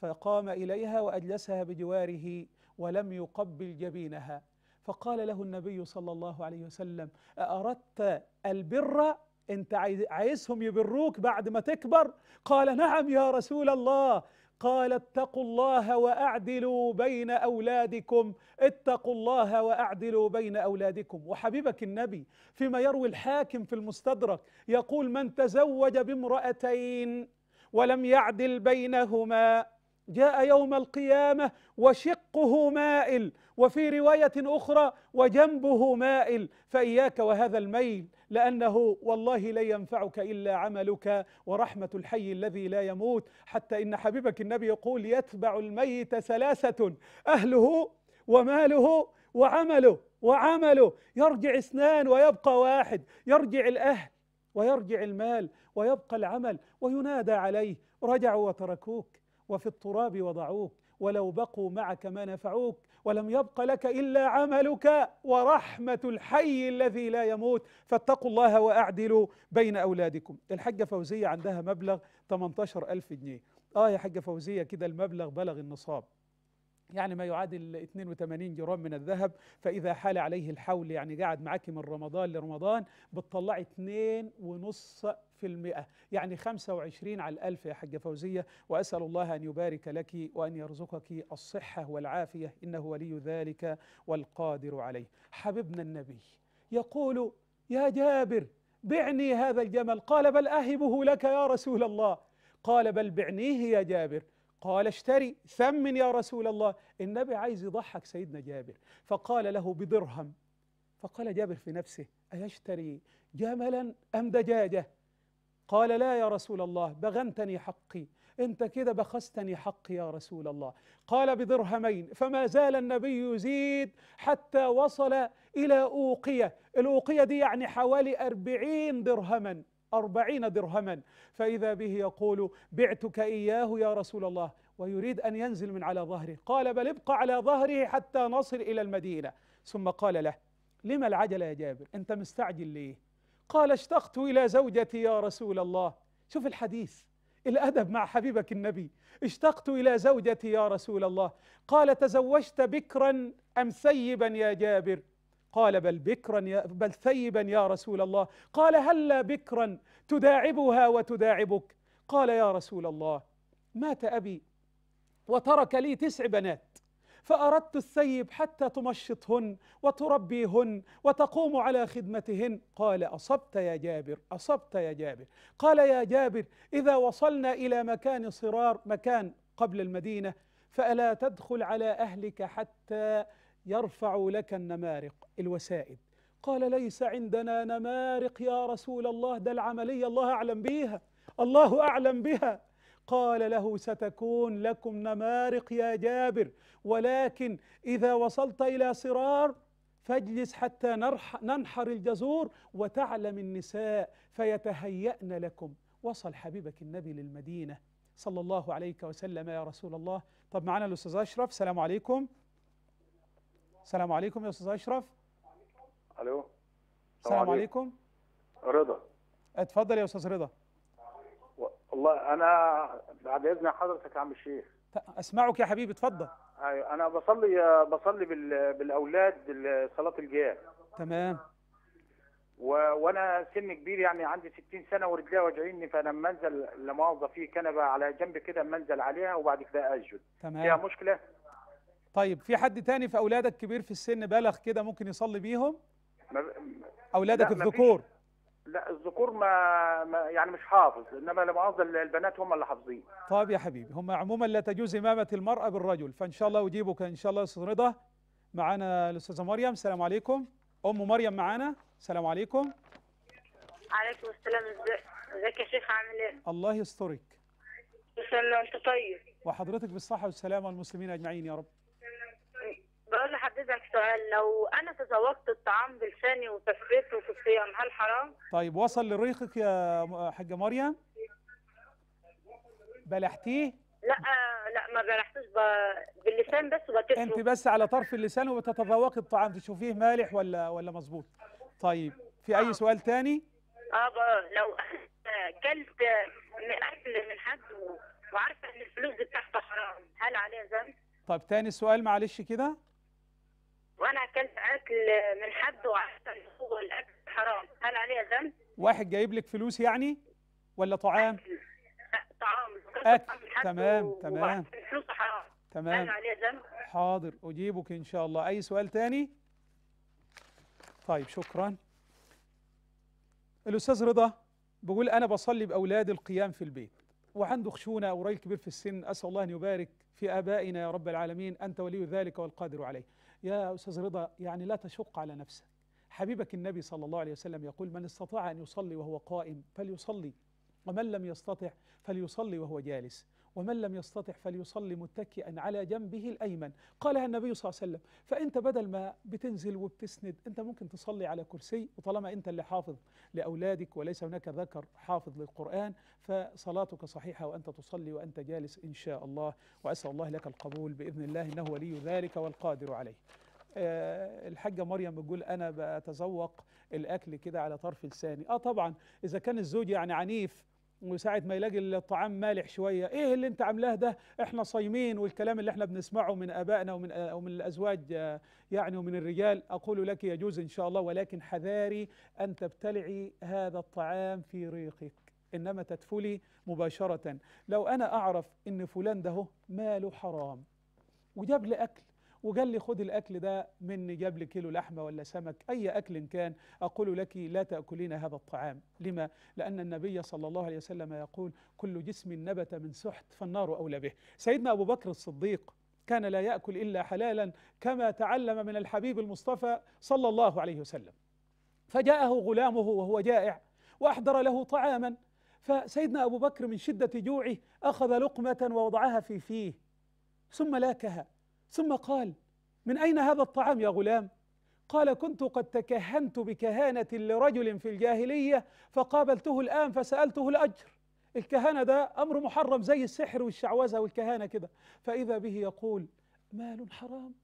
S2: فقام إليها وأجلسها بجواره ولم يقبل جبينها فقال له النبي صلى الله عليه وسلم أردت البر أنت عايزهم يبروك بعد ما تكبر قال نعم يا رسول الله قال اتقوا الله واعدلوا بين اولادكم اتقوا الله واعدلوا بين اولادكم وحبيبك النبي فيما يروي الحاكم في المستدرك يقول من تزوج بامراتين ولم يعدل بينهما جاء يوم القيامه وشقه مائل وفي روايه اخرى وجنبه مائل فاياك وهذا الميل لأنه والله لا ينفعك إلا عملك ورحمة الحي الذي لا يموت حتى إن حبيبك النبي يقول يتبع الميت ثلاثة أهله وماله وعمله وعمله يرجع اثنان ويبقى واحد يرجع الأهل ويرجع المال ويبقى العمل وينادى عليه رجعوا وتركوك وفي التراب وضعوك ولو بقوا معك ما نفعوك ولم يبق لك إلا عملك ورحمة الحي الذي لا يموت فاتقوا الله وأعدلوا بين أولادكم الحاجة فوزية عندها مبلغ 18 ألف جنيه آه يا حاجة فوزية كده المبلغ بلغ النصاب يعني ما يعادل 82 جرام من الذهب فإذا حال عليه الحول يعني قعد معاك من رمضان لرمضان بتطلعي 2.5 في المئة يعني 25 على الألف يا حاجة فوزية وأسأل الله أن يبارك لك وأن يرزقك الصحة والعافية إنه ولي ذلك والقادر عليه حبيبنا النبي يقول يا جابر بعني هذا الجمل قال بل أهبه لك يا رسول الله قال بل بعنيه يا جابر قال اشتري ثمن يا رسول الله النبي عايز يضحك سيدنا جابر فقال له بدرهم فقال جابر في نفسه أيشتري جملا أم دجاجة قال لا يا رسول الله بغنتني حقي انت كده بخستني حقي يا رسول الله قال بدرهمين فما زال النبي يزيد حتى وصل إلى أوقية الأوقية دي يعني حوالي أربعين درهما أربعين درهما فإذا به يقول بعتك إياه يا رسول الله ويريد أن ينزل من على ظهره قال بل ابق على ظهره حتى نصل إلى المدينة ثم قال له لما العجلة يا جابر أنت مستعجل ليه قال اشتقت إلى زوجتي يا رسول الله شوف الحديث الأدب مع حبيبك النبي اشتقت إلى زوجتي يا رسول الله قال تزوجت بكرا أم ثيبا يا جابر قال بل بكرا يا بل ثيبا يا رسول الله قال هلا بكرا تداعبها وتداعبك قال يا رسول الله مات أبي وترك لي تسع بنات فأردت الثيب حتى تمشطهن وتربيهن وتقوم على خدمتهن قال أصبت يا جابر أصبت يا جابر قال يا جابر إذا وصلنا إلى مكان صرار مكان قبل المدينة فألا تدخل على أهلك حتى يرفع لك النمارق الوسائد قال ليس عندنا نمارق يا رسول الله ده العملية الله أعلم بيها الله أعلم بها قال له ستكون لكم نمارق يا جابر ولكن إذا وصلت إلى صرار فاجلس حتى ننحر الجزور وتعلم النساء فيتهيأن لكم وصل حبيبك النبي للمدينة صلى الله عليك وسلم يا رسول الله طب معنا الأستاذ أشرف السلام عليكم السلام عليكم يا استاذ اشرف الو السلام عليكم رضا اتفضل يا استاذ رضا
S1: والله انا بعد اذن حضرتك يا عم الشيخ
S2: اسمعك يا حبيبي اتفضل
S1: ايوه انا بصلي بصلي بالاولاد صلاه الجهاد تمام و... وانا سن كبير يعني عندي 60 سنه ورجليا واجعيني فانا لما انزل لما اوضى في كنبه على جنب كده اما انزل عليها وبعد كده اسجد تمام فيها مشكله
S2: طيب في حد تاني في اولادك كبير في السن بلغ كده ممكن يصلي بيهم
S1: اولادك الذكور لا الذكور ما, ما يعني مش حافظ انما لمؤاخذه البنات هم اللي حافظين
S2: طيب يا حبيبي هم عموما لا تجوز امامه المراه بالرجل فان شاء الله اجيبك ان شاء الله استاذ رضا معانا الاستاذه مريم السلام عليكم ام مريم معانا السلام عليكم
S3: عليكم السلام ازيك يا شيخ عامل ايه
S2: الله يسترك
S3: ان شاء الله انت طيب
S2: وحضرتك بالصحه والسلامه والمسلمين اجمعين يا رب
S3: بقول لحضرتك سؤال لو انا تذوقت الطعام بلساني وسفيته في الصيام هل حرام؟
S2: طيب وصل لريقك يا حاجه مريم؟ بلحتيه؟
S3: لا لا ما بلحتوش باللسان بس وبكسره انت
S2: بس على طرف اللسان وبتتذوقي الطعام تشوفيه مالح ولا ولا مظبوط؟ طيب في اي آه. سؤال تاني؟
S3: اه بقى لو *laughs* اكلت اكل من حد وعارفه ان الفلوس دي بتاعته حرام هل عليها ذنب؟
S2: طيب تاني سؤال معلش كده
S3: وانا اكلت اكل من حد وعرفت ان هو الاكل حرام هل عليها ذنب؟
S2: واحد جايب لك فلوس يعني ولا طعام؟ أكل.
S3: طعام اكل تمام و... تمام فلوسه حرام
S2: تمام هل عليها ذنب؟ حاضر اجيبك ان شاء الله اي سؤال تاني؟ طيب شكرا الاستاذ رضا بيقول انا بصلي باولاد القيام في البيت وعنده خشونه او كبير في السن اسال الله ان يبارك في ابائنا يا رب العالمين انت ولي ذلك والقادر عليه يا أستاذ رضا يعني لا تشق على نفسك حبيبك النبي صلى الله عليه وسلم يقول من استطاع أن يصلي وهو قائم فليصلي ومن لم يستطع فليصلي وهو جالس ومن لم يستطع فليصلي متكئا على جنبه الأيمن قالها النبي صلى الله عليه وسلم فأنت بدل ما بتنزل وبتسند أنت ممكن تصلي على كرسي وطالما أنت اللي حافظ لأولادك وليس هناك ذكر حافظ للقرآن فصلاتك صحيحة وأنت تصلي وأنت جالس إن شاء الله وأسأل الله لك القبول بإذن الله إنه ولي ذلك والقادر عليه آه، الحاجه مريم بتقول انا بتذوق الاكل كده على طرف لساني اه طبعا اذا كان الزوج يعني عنيف وساعة ما يلاقي الطعام مالح شوية ايه اللي انت عاملاه ده احنا صايمين والكلام اللي احنا بنسمعه من ابائنا ومن آه، ومن الازواج آه، يعني ومن الرجال اقول لك يجوز ان شاء الله ولكن حذاري ان تبتلعي هذا الطعام في ريقك انما تدفلي مباشرة لو انا اعرف ان فلان ده ماله حرام وجاب لي اكل وقال لي خد الأكل ده مني جاب لي كيلو لحمة ولا سمك أي أكل كان أقول لك لا تأكلين هذا الطعام لما؟ لأن النبي صلى الله عليه وسلم يقول كل جسم نبت من سحت فالنار أولى به سيدنا أبو بكر الصديق كان لا يأكل إلا حلالا كما تعلم من الحبيب المصطفى صلى الله عليه وسلم فجاءه غلامه وهو جائع وأحضر له طعاما فسيدنا أبو بكر من شدة جوعه أخذ لقمة ووضعها في فيه ثم لاكها ثم قال من أين هذا الطعام يا غلام قال كنت قد تكهنت بكهانة لرجل في الجاهلية فقابلته الآن فسألته الأجر الكهانة ده أمر محرم زي السحر والشعوذة والكهانة كده فإذا به يقول مال حرام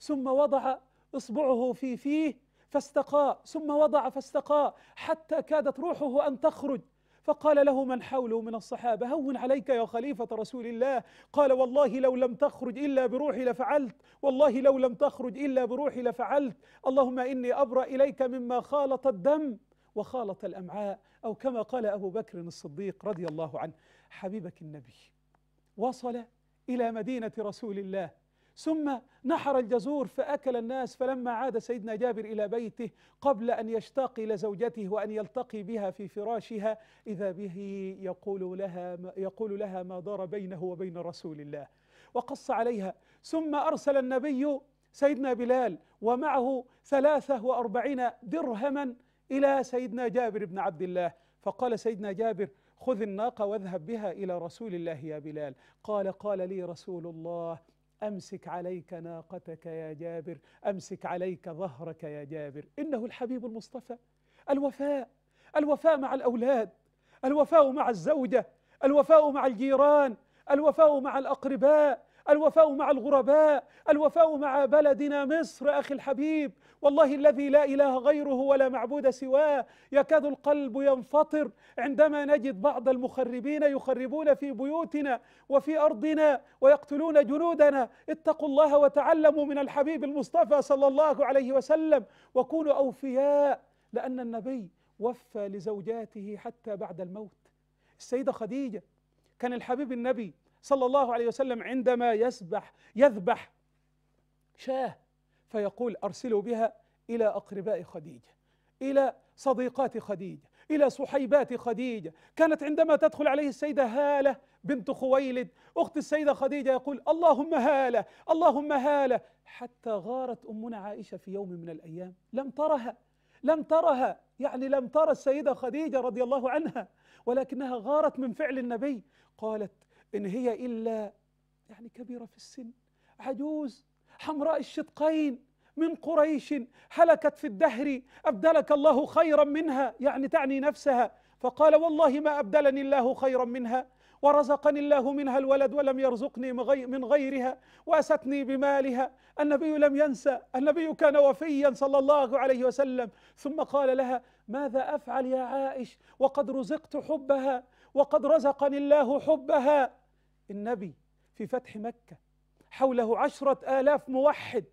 S2: ثم وضع إصبعه في فيه فاستقاء ثم وضع فاستقاء حتى كادت روحه أن تخرج فقال له من حوله من الصحابة هون عليك يا خليفة رسول الله قال والله لو لم تخرج إلا بروحي لفعلت والله لو لم تخرج إلا بروحي لفعلت اللهم إني أبرأ إليك مما خالط الدم وخالط الأمعاء أو كما قال أبو بكر الصديق رضي الله عنه حبيبك النبي وصل إلى مدينة رسول الله ثم نحر الجزور فأكل الناس فلما عاد سيدنا جابر إلى بيته قبل أن يشتاق إلى زوجته وأن يلتقي بها في فراشها إذا به يقول لها يقول لها ما دار بينه وبين رسول الله وقص عليها ثم أرسل النبي سيدنا بلال ومعه ثلاثة وأربعين درهما إلى سيدنا جابر بن عبد الله فقال سيدنا جابر خذ الناقة واذهب بها إلى رسول الله يا بلال قال قال لي رسول الله أمسك عليك ناقتك يا جابر أمسك عليك ظهرك يا جابر إنه الحبيب المصطفى الوفاء الوفاء مع الأولاد الوفاء مع الزوجة الوفاء مع الجيران الوفاء مع الأقرباء الوفاء مع الغرباء الوفاء مع بلدنا مصر أخي الحبيب والله الذي لا إله غيره ولا معبود سواه يكاد القلب ينفطر عندما نجد بعض المخربين يخربون في بيوتنا وفي أرضنا ويقتلون جنودنا اتقوا الله وتعلموا من الحبيب المصطفى صلى الله عليه وسلم وكونوا أوفياء لأن النبي وفى لزوجاته حتى بعد الموت السيدة خديجة كان الحبيب النبي صلى الله عليه وسلم عندما يسبح يذبح شاه فيقول ارسلوا بها الى اقرباء خديجه الى صديقات خديجه الى صحيبات خديجه كانت عندما تدخل عليه السيده هاله بنت خويلد اخت السيده خديجه يقول اللهم هاله اللهم هاله حتى غارت امنا عائشه في يوم من الايام لم ترها لم ترها يعني لم ترى السيده خديجه رضي الله عنها ولكنها غارت من فعل النبي قالت إن هي إلا يعني كبيرة في السن عجوز حمراء الشدقين من قريش هلكت في الدهر أبدلك الله خيرا منها يعني تعني نفسها فقال والله ما أبدلني الله خيرا منها ورزقني الله منها الولد ولم يرزقني من غيرها واستني بمالها النبي لم ينسى النبي كان وفيا صلى الله عليه وسلم ثم قال لها ماذا افعل يا عائش وقد رزقت حبها وقد رزقني الله حبها النبي في فتح مكة حوله عشرة آلاف موحد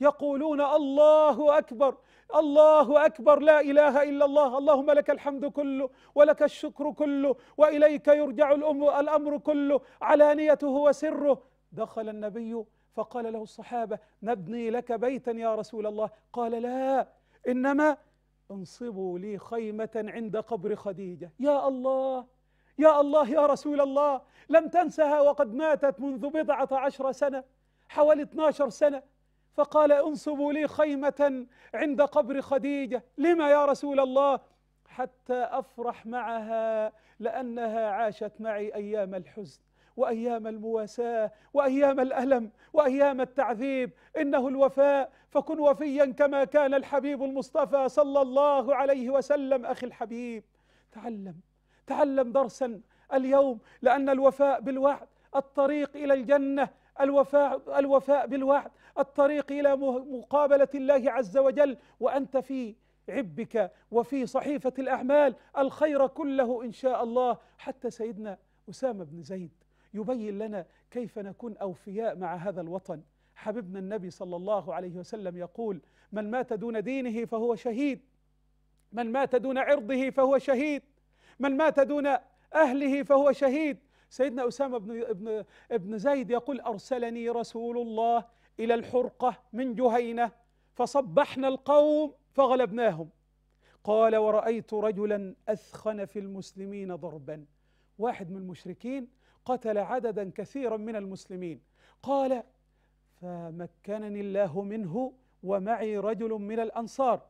S2: يقولون الله أكبر الله أكبر لا إله إلا الله اللهم لك الحمد كله ولك الشكر كله وإليك يرجع الأمر كله علانيته وسره دخل النبي فقال له الصحابة نبني لك بيتا يا رسول الله قال لا إنما انصبوا لي خيمة عند قبر خديجة يا الله يا الله يا رسول الله لم تنسها وقد ماتت منذ بضعة عشر سنة حوالي 12 سنة فقال انصبوا لي خيمة عند قبر خديجة لما يا رسول الله حتى أفرح معها لأنها عاشت معي أيام الحزن وايام المواساه وايام الالم وايام التعذيب انه الوفاء فكن وفيا كما كان الحبيب المصطفى صلى الله عليه وسلم اخي الحبيب تعلم تعلم درسا اليوم لأن الوفاء بالوعد الطريق إلى الجنة الوفاء الوفاء بالوعد الطريق إلى مقابلة الله عز وجل وأنت في عبك وفي صحيفة الأعمال الخير كله إن شاء الله حتى سيدنا أسامة بن زيد يبين لنا كيف نكون أوفياء مع هذا الوطن حبيبنا النبي صلى الله عليه وسلم يقول من مات دون دينه فهو شهيد من مات دون عرضه فهو شهيد من مات دون أهله فهو شهيد سيدنا أسامة بن, ابن, ابن زيد يقول أرسلني رسول الله إلى الحرقة من جهينة فصبحنا القوم فغلبناهم قال ورأيت رجلا أثخن في المسلمين ضربا واحد من المشركين قتل عددا كثيرا من المسلمين قال فمكنني الله منه ومعي رجل من الأنصار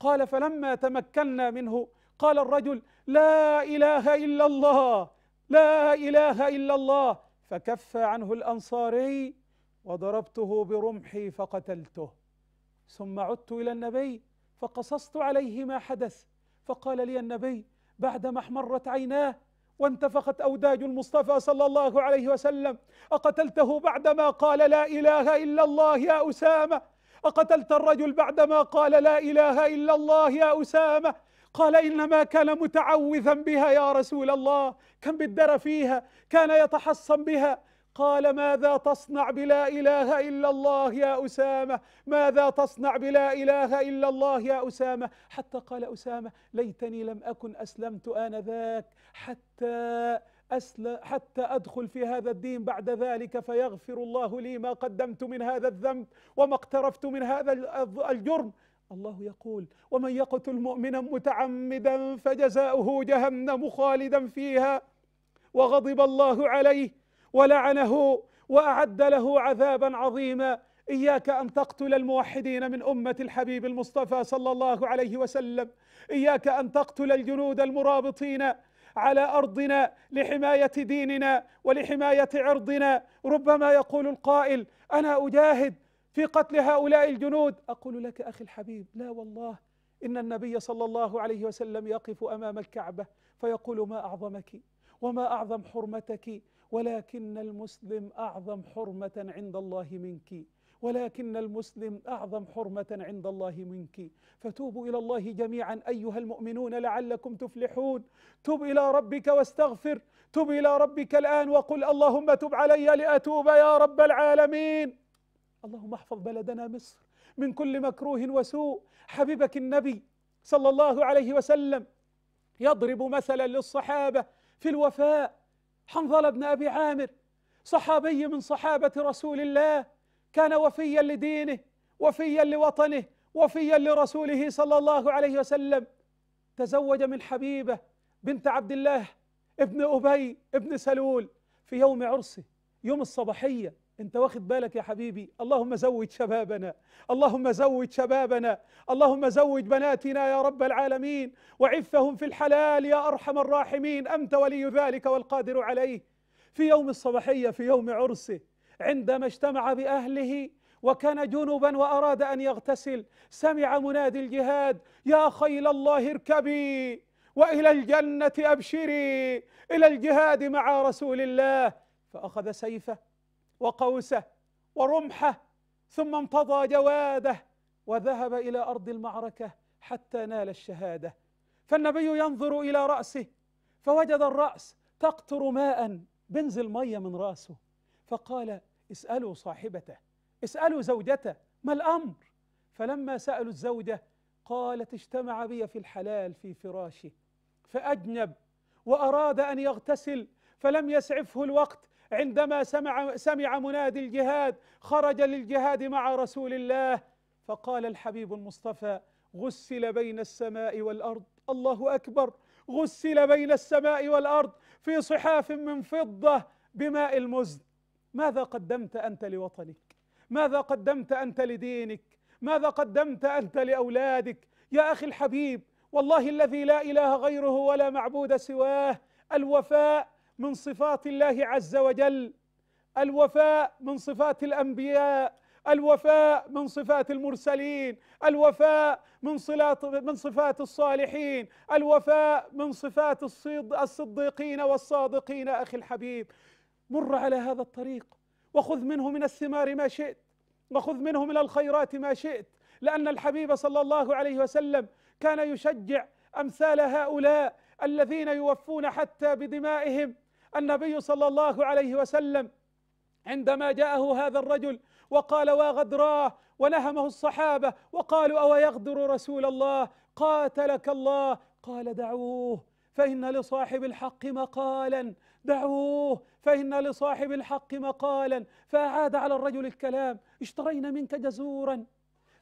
S2: قال فلما تمكنا منه قال الرجل لا إله إلا الله لا إله إلا الله فكف عنه الأنصاري وضربته برمحي فقتلته ثم عدت إلى النبي فقصصت عليه ما حدث فقال لي النبي بعدما احمرت عيناه وانتفخت أوداج المصطفى صلى الله عليه وسلم أقتلته بعدما قال لا إله إلا الله يا أسامة أقتلت الرجل بعدما قال لا إله إلا الله يا أسامة قال إنما كان متعوذا بها يا رسول الله كم بالدر فيها كان يتحصن بها قال ماذا تصنع بلا إله إلا الله يا أسامة ماذا تصنع بلا إله إلا الله يا أسامة حتى قال أسامة ليتني لم أكن أسلمت آنذاك حتى أسلم حتى أدخل في هذا الدين بعد ذلك فيغفر الله لي ما قدمت من هذا الذنب وما اقترفت من هذا الجرم الله يقول ومن يقتل مؤمنا متعمدا فجزاؤه جهنم خالدا فيها وغضب الله عليه ولعنه واعد له عذابا عظيما اياك ان تقتل الموحدين من امه الحبيب المصطفى صلى الله عليه وسلم اياك ان تقتل الجنود المرابطين على ارضنا لحمايه ديننا ولحمايه عرضنا ربما يقول القائل انا اجاهد في قتل هؤلاء الجنود أقول لك أخي الحبيب لا والله إن النبي صلى الله عليه وسلم يقف أمام الكعبة فيقول ما أعظمك وما أعظم حرمتك ولكن المسلم أعظم حرمة عند الله منك ولكن المسلم أعظم حرمة عند الله منك فتوبوا إلى الله جميعا أيها المؤمنون لعلكم تفلحون تب إلى ربك واستغفر تب إلى ربك الآن وقل اللهم تب علي لأتوب يا رب العالمين اللهم احفظ بلدنا مصر من كل مكروه وسوء حبيبك النبي صلى الله عليه وسلم يضرب مثلا للصحابة في الوفاء حنظلة بن أبي عامر صحابي من صحابة رسول الله كان وفيا لدينه وفيا لوطنه وفيا لرسوله صلى الله عليه وسلم تزوج من حبيبة بنت عبد الله ابن أبي ابن سلول في يوم عرسه يوم الصباحية انت واخد بالك يا حبيبي اللهم زود شبابنا اللهم زود شبابنا اللهم زود بناتنا يا رب العالمين وعفهم في الحلال يا ارحم الراحمين انت ولي ذلك والقادر عليه في يوم الصباحيه في يوم عرسه عندما اجتمع باهله وكان جنبا واراد ان يغتسل سمع منادي الجهاد يا خيل الله اركبي والى الجنه ابشري الى الجهاد مع رسول الله فاخذ سيفه وقوسه ورمحه ثم امتضى جواده وذهب الى ارض المعركه حتى نال الشهاده فالنبي ينظر الى راسه فوجد الراس تقطر ماء بنزل ميه من راسه فقال اسالوا صاحبته اسالوا زوجته ما الامر فلما سالوا الزوجه قالت اجتمع بي في الحلال في فراشي فاجنب واراد ان يغتسل فلم يسعفه الوقت عندما سمع, سمع منادي الجهاد خرج للجهاد مع رسول الله فقال الحبيب المصطفى غسل بين السماء والارض الله اكبر غسل بين السماء والارض في صحاف من فضه بماء المزن ماذا قدمت انت لوطنك ماذا قدمت انت لدينك ماذا قدمت انت لاولادك يا اخي الحبيب والله الذي لا اله غيره ولا معبود سواه الوفاء من صفات الله عز وجل الوفاء من صفات الانبياء الوفاء من صفات المرسلين الوفاء من صلات من صفات الصالحين الوفاء من صفات الصديقين والصادقين اخي الحبيب مر على هذا الطريق وخذ منه من الثمار ما شئت وخذ منه من الخيرات ما شئت لان الحبيب صلى الله عليه وسلم كان يشجع امثال هؤلاء الذين يوفون حتى بدمائهم النبي صلى الله عليه وسلم عندما جاءه هذا الرجل وقال واغدراه ونهمه الصحابة وقالوا أو يغدر رسول الله قاتلك الله قال دعوه فإن لصاحب الحق مقالا دعوه فإن لصاحب الحق مقالا فأعاد على الرجل الكلام اشترينا منك جزورا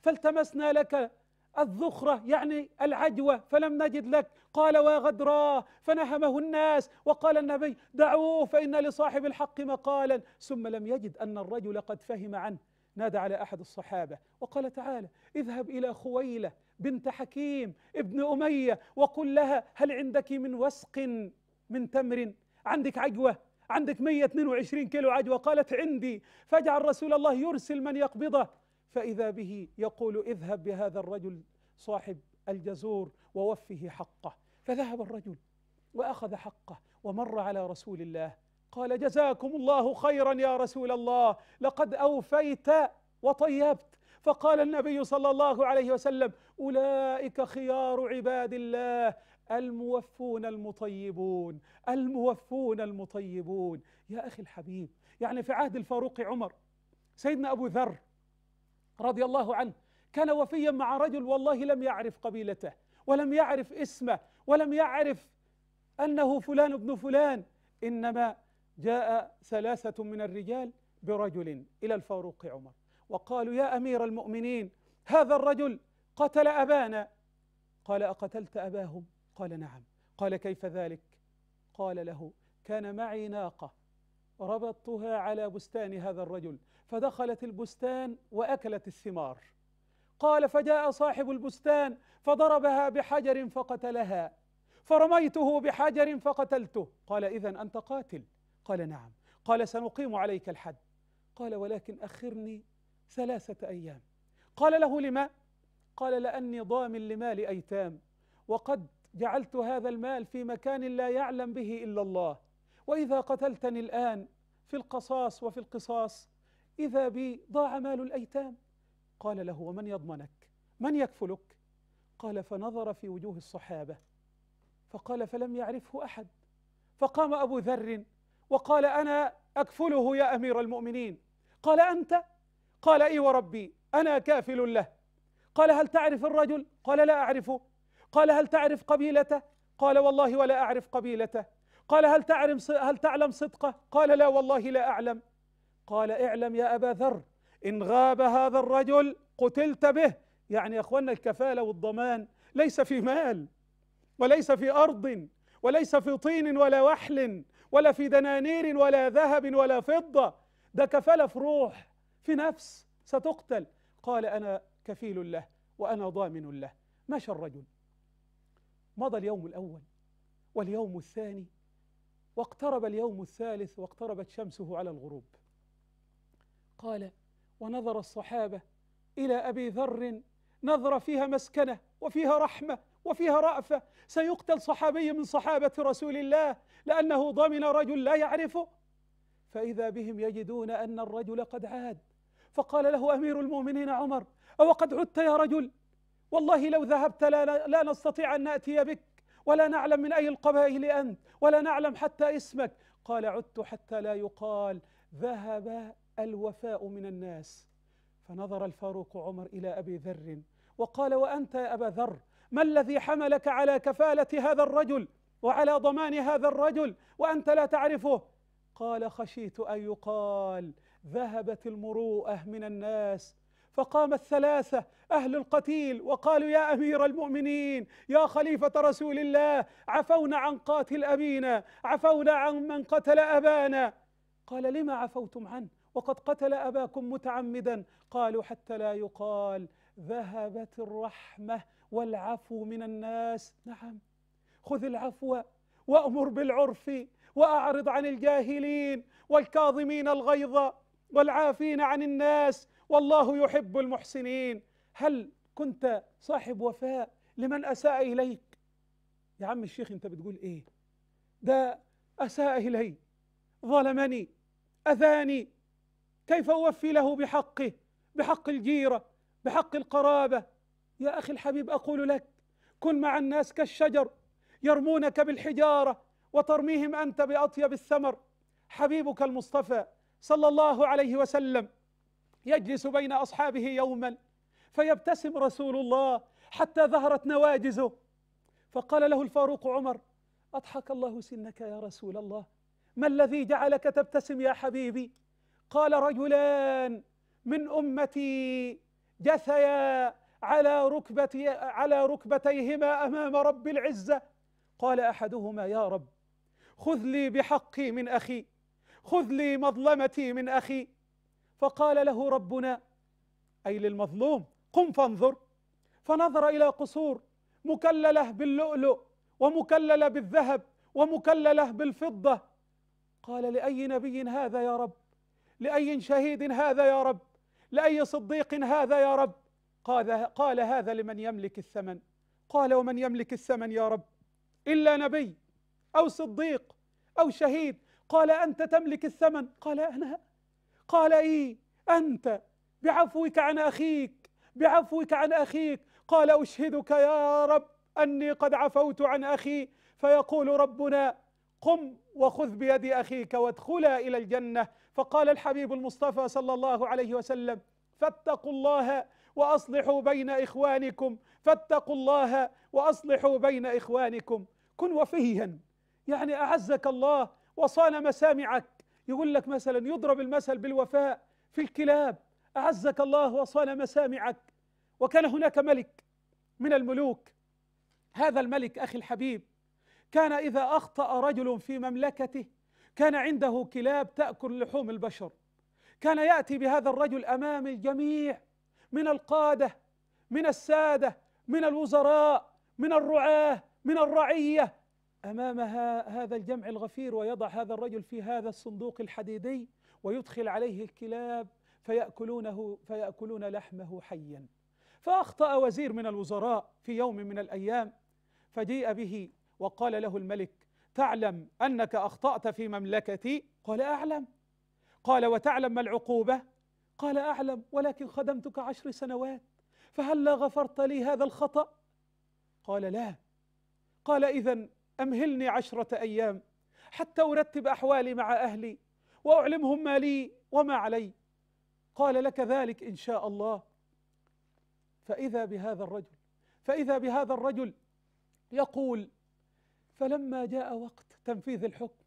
S2: فالتمسنا لك الذخرة يعني العدوى فلم نجد لك قال وغدراه فنهمه الناس وقال النبي دعوه فإن لصاحب الحق مقالا ثم لم يجد أن الرجل قد فهم عنه نادى على أحد الصحابة وقال تعالى اذهب إلى خويلة بنت حكيم ابن أمية وقل لها هل عندك من وسق من تمر عندك عجوة عندك 122 كيلو عجوة قالت عندي فاجعل رسول الله يرسل من يقبضه فإذا به يقول اذهب بهذا الرجل صاحب الجزور ووفه حقه فذهب الرجل وأخذ حقه ومر على رسول الله قال جزاكم الله خيرا يا رسول الله لقد أوفيت وطيبت فقال النبي صلى الله عليه وسلم أولئك خيار عباد الله الموفون المطيبون الموفون المطيبون يا أخي الحبيب يعني في عهد الفاروق عمر سيدنا أبو ذر رضي الله عنه كان وفيا مع رجل والله لم يعرف قبيلته ولم يعرف اسمه ولم يعرف انه فلان ابن فلان انما جاء ثلاثه من الرجال برجل الى الفاروق عمر وقالوا يا امير المؤمنين هذا الرجل قتل ابانا قال اقتلت اباهم قال نعم قال كيف ذلك قال له كان معي ناقه ربطتها على بستان هذا الرجل فدخلت البستان واكلت الثمار قال فجاء صاحب البستان فضربها بحجر فقتلها فرميته بحجر فقتلته قال اذا انت قاتل قال نعم قال سنقيم عليك الحد قال ولكن اخرني ثلاثه ايام قال له لما قال لاني ضامن لمال ايتام وقد جعلت هذا المال في مكان لا يعلم به الا الله وإذا قتلتني الآن في القصاص وفي القصاص إذا بي ضاع مال الأيتام قال له ومن يضمنك من يكفلك قال فنظر في وجوه الصحابة فقال فلم يعرفه أحد فقام أبو ذر وقال أنا أكفله يا أمير المؤمنين قال أنت قال إي وربي أنا كافل له قال هل تعرف الرجل قال لا أعرفه قال هل تعرف قبيلته قال والله ولا أعرف قبيلته قال هل تعلم هل تعلم صدقه؟ قال لا والله لا اعلم. قال اعلم يا ابا ذر ان غاب هذا الرجل قتلت به يعني يا اخواننا الكفاله والضمان ليس في مال وليس في ارض وليس في طين ولا وحل ولا في دنانير ولا ذهب ولا فضه ده كفاله في روح في نفس ستقتل قال انا كفيل له وانا ضامن له مشى الرجل مضى اليوم الاول واليوم الثاني واقترب اليوم الثالث واقتربت شمسه على الغروب قال ونظر الصحابه الى ابي ذر نظره فيها مسكنه وفيها رحمه وفيها رأفة سيقتل صحابي من صحابة رسول الله لأنه ضمن رجل لا يعرفه فإذا بهم يجدون أن الرجل قد عاد فقال له أمير المؤمنين عمر أو قد عدت يا رجل والله لو ذهبت لا, لا نستطيع أن نأتي بك ولا نعلم من أي القبائل أنت ولا نعلم حتى اسمك قال عدت حتى لا يقال ذهب الوفاء من الناس فنظر الفاروق عمر إلى أبي ذر وقال وأنت يا أبا ذر ما الذي حملك على كفالة هذا الرجل وعلى ضمان هذا الرجل وأنت لا تعرفه قال خشيت أن يقال ذهبت المروءة من الناس فقام الثلاثة أهل القتيل وقالوا يا أمير المؤمنين يا خليفة رسول الله عفونا عن قاتل أبينا عفونا عن من قتل أبانا قال لما عفوتم عنه وقد قتل أباكم متعمدا قالوا حتى لا يقال ذهبت الرحمة والعفو من الناس نعم خذ العفو وأمر بالعرف وأعرض عن الجاهلين والكاظمين الغيظ والعافين عن الناس والله يحب المحسنين هل كنت صاحب وفاء لمن أساء إليك يا عم الشيخ أنت بتقول إيه ده أساء إلي ظلمني أذاني كيف أوفي له بحقه بحق الجيرة بحق القرابة يا أخي الحبيب أقول لك كن مع الناس كالشجر يرمونك بالحجارة وترميهم أنت بأطيب الثمر حبيبك المصطفى صلى الله عليه وسلم يجلس بين أصحابه يوما فيبتسم رسول الله حتى ظهرت نواجزه فقال له الفاروق عمر اضحك الله سنك يا رسول الله ما الذي جعلك تبتسم يا حبيبي قال رجلان من امتي جثيا على ركبتي على ركبتيهما امام رب العزه قال احدهما يا رب خذ لي بحقي من اخي خذ لي مظلمتي من اخي فقال له ربنا اي للمظلوم قم فانظر فنظر إلى قصور مكللة باللؤلؤ ومكللة بالذهب ومكللة بالفضة قال لأي نبي هذا يا رب لأي شهيد هذا يا رب لأي صديق هذا يا رب قال, قال هذا لمن يملك الثمن قال ومن يملك الثمن يا رب إلا نبي أو صديق أو شهيد قال أنت تملك الثمن قال أنا قال إيه أنت بعفوك عن أخيك بعفوك عن أخيك قال أشهدك يا رب أني قد عفوت عن أخي فيقول ربنا قم وخذ بيد أخيك وادخلا إلى الجنة فقال الحبيب المصطفى صلى الله عليه وسلم فاتقوا الله وأصلحوا بين إخوانكم فاتقوا الله وأصلحوا بين إخوانكم كن وفيا يعني أعزك الله وصان مسامعك يقول لك مثلا يضرب المثل بالوفاء في الكلاب أعزك الله وصان مسامعك وكان هناك ملك من الملوك هذا الملك أخي الحبيب كان إذا أخطأ رجل في مملكته كان عنده كلاب تأكل لحوم البشر كان يأتي بهذا الرجل أمام الجميع من القادة من السادة من الوزراء من الرعاة من الرعية أمام هذا الجمع الغفير ويضع هذا الرجل في هذا الصندوق الحديدي ويدخل عليه الكلاب فيأكلونه فيأكلون لحمه حيا فأخطأ وزير من الوزراء في يوم من الأيام فجيء به وقال له الملك تعلم أنك أخطأت في مملكتي قال أعلم قال وتعلم ما العقوبة قال أعلم ولكن خدمتك عشر سنوات فهلا غفرت لي هذا الخطأ قال لا قال إذا أمهلني عشرة أيام حتى أرتب أحوالي مع أهلي وأعلمهم ما لي وما علي قال لك ذلك إن شاء الله فإذا بهذا الرجل فإذا بهذا الرجل يقول فلما جاء وقت تنفيذ الحكم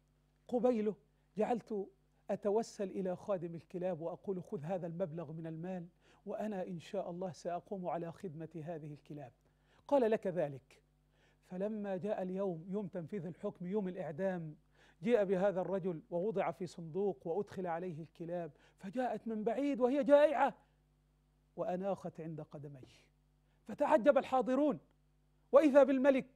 S2: قبيله جعلت أتوسل إلى خادم الكلاب وأقول خذ هذا المبلغ من المال وأنا إن شاء الله سأقوم على خدمة هذه الكلاب قال لك ذلك فلما جاء اليوم يوم تنفيذ الحكم يوم الإعدام جيء بهذا الرجل ووضع في صندوق وأدخل عليه الكلاب فجاءت من بعيد وهي جائعة وأناخت عند قدميه فتعجب الحاضرون وإذا بالملك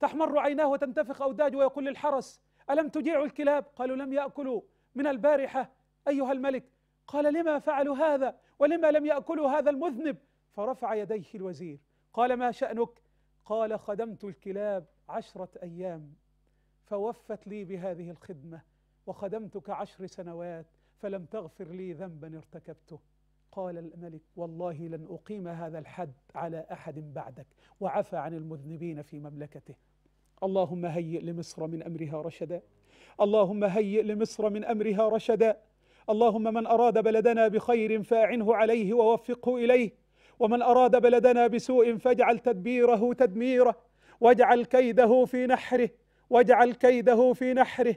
S2: تحمر عيناه وتنتفخ أوداج ويقول للحرس ألم تجيعوا الكلاب قالوا لم يأكلوا من البارحة أيها الملك قال لما فعلوا هذا ولما لم يأكلوا هذا المذنب فرفع يديه الوزير قال ما شأنك قال خدمت الكلاب عشرة أيام فوفت لي بهذه الخدمة وخدمتك عشر سنوات فلم تغفر لي ذنبا ارتكبته قال الملك والله لن أقيم هذا الحد على أحد بعدك وعفى عن المذنبين في مملكته اللهم هيئ لمصر من أمرها رشدا اللهم هيئ لمصر من أمرها رشدا اللهم من أراد بلدنا بخير فاعنه عليه ووفقه إليه ومن أراد بلدنا بسوء فاجعل تدبيره تدميره واجعل كيده في نحره واجعل كيده في نحره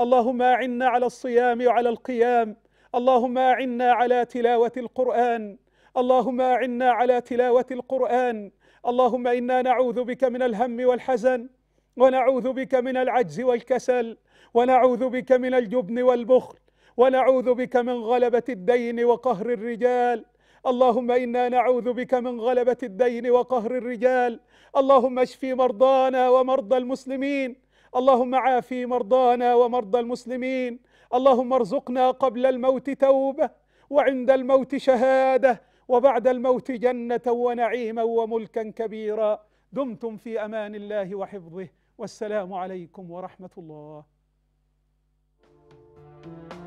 S2: اللهم اعنا على الصيام وعلى القيام اللهم اعنا على تلاوه القران اللهم اعنا على تلاوه القران اللهم انا نعوذ بك من الهم والحزن ونعوذ بك من العجز والكسل ونعوذ بك من الجبن والبخل ونعوذ بك من غلبه الدين وقهر الرجال اللهم انا نعوذ بك من غلبه الدين وقهر الرجال اللهم اشف مرضانا ومرضى المسلمين اللهم عافي مرضانا ومرضى المسلمين اللهم ارزقنا قبل الموت توبه وعند الموت شهاده وبعد الموت جنه ونعيما وملكا كبيرا دمتم في امان الله وحفظه والسلام عليكم ورحمه الله thank you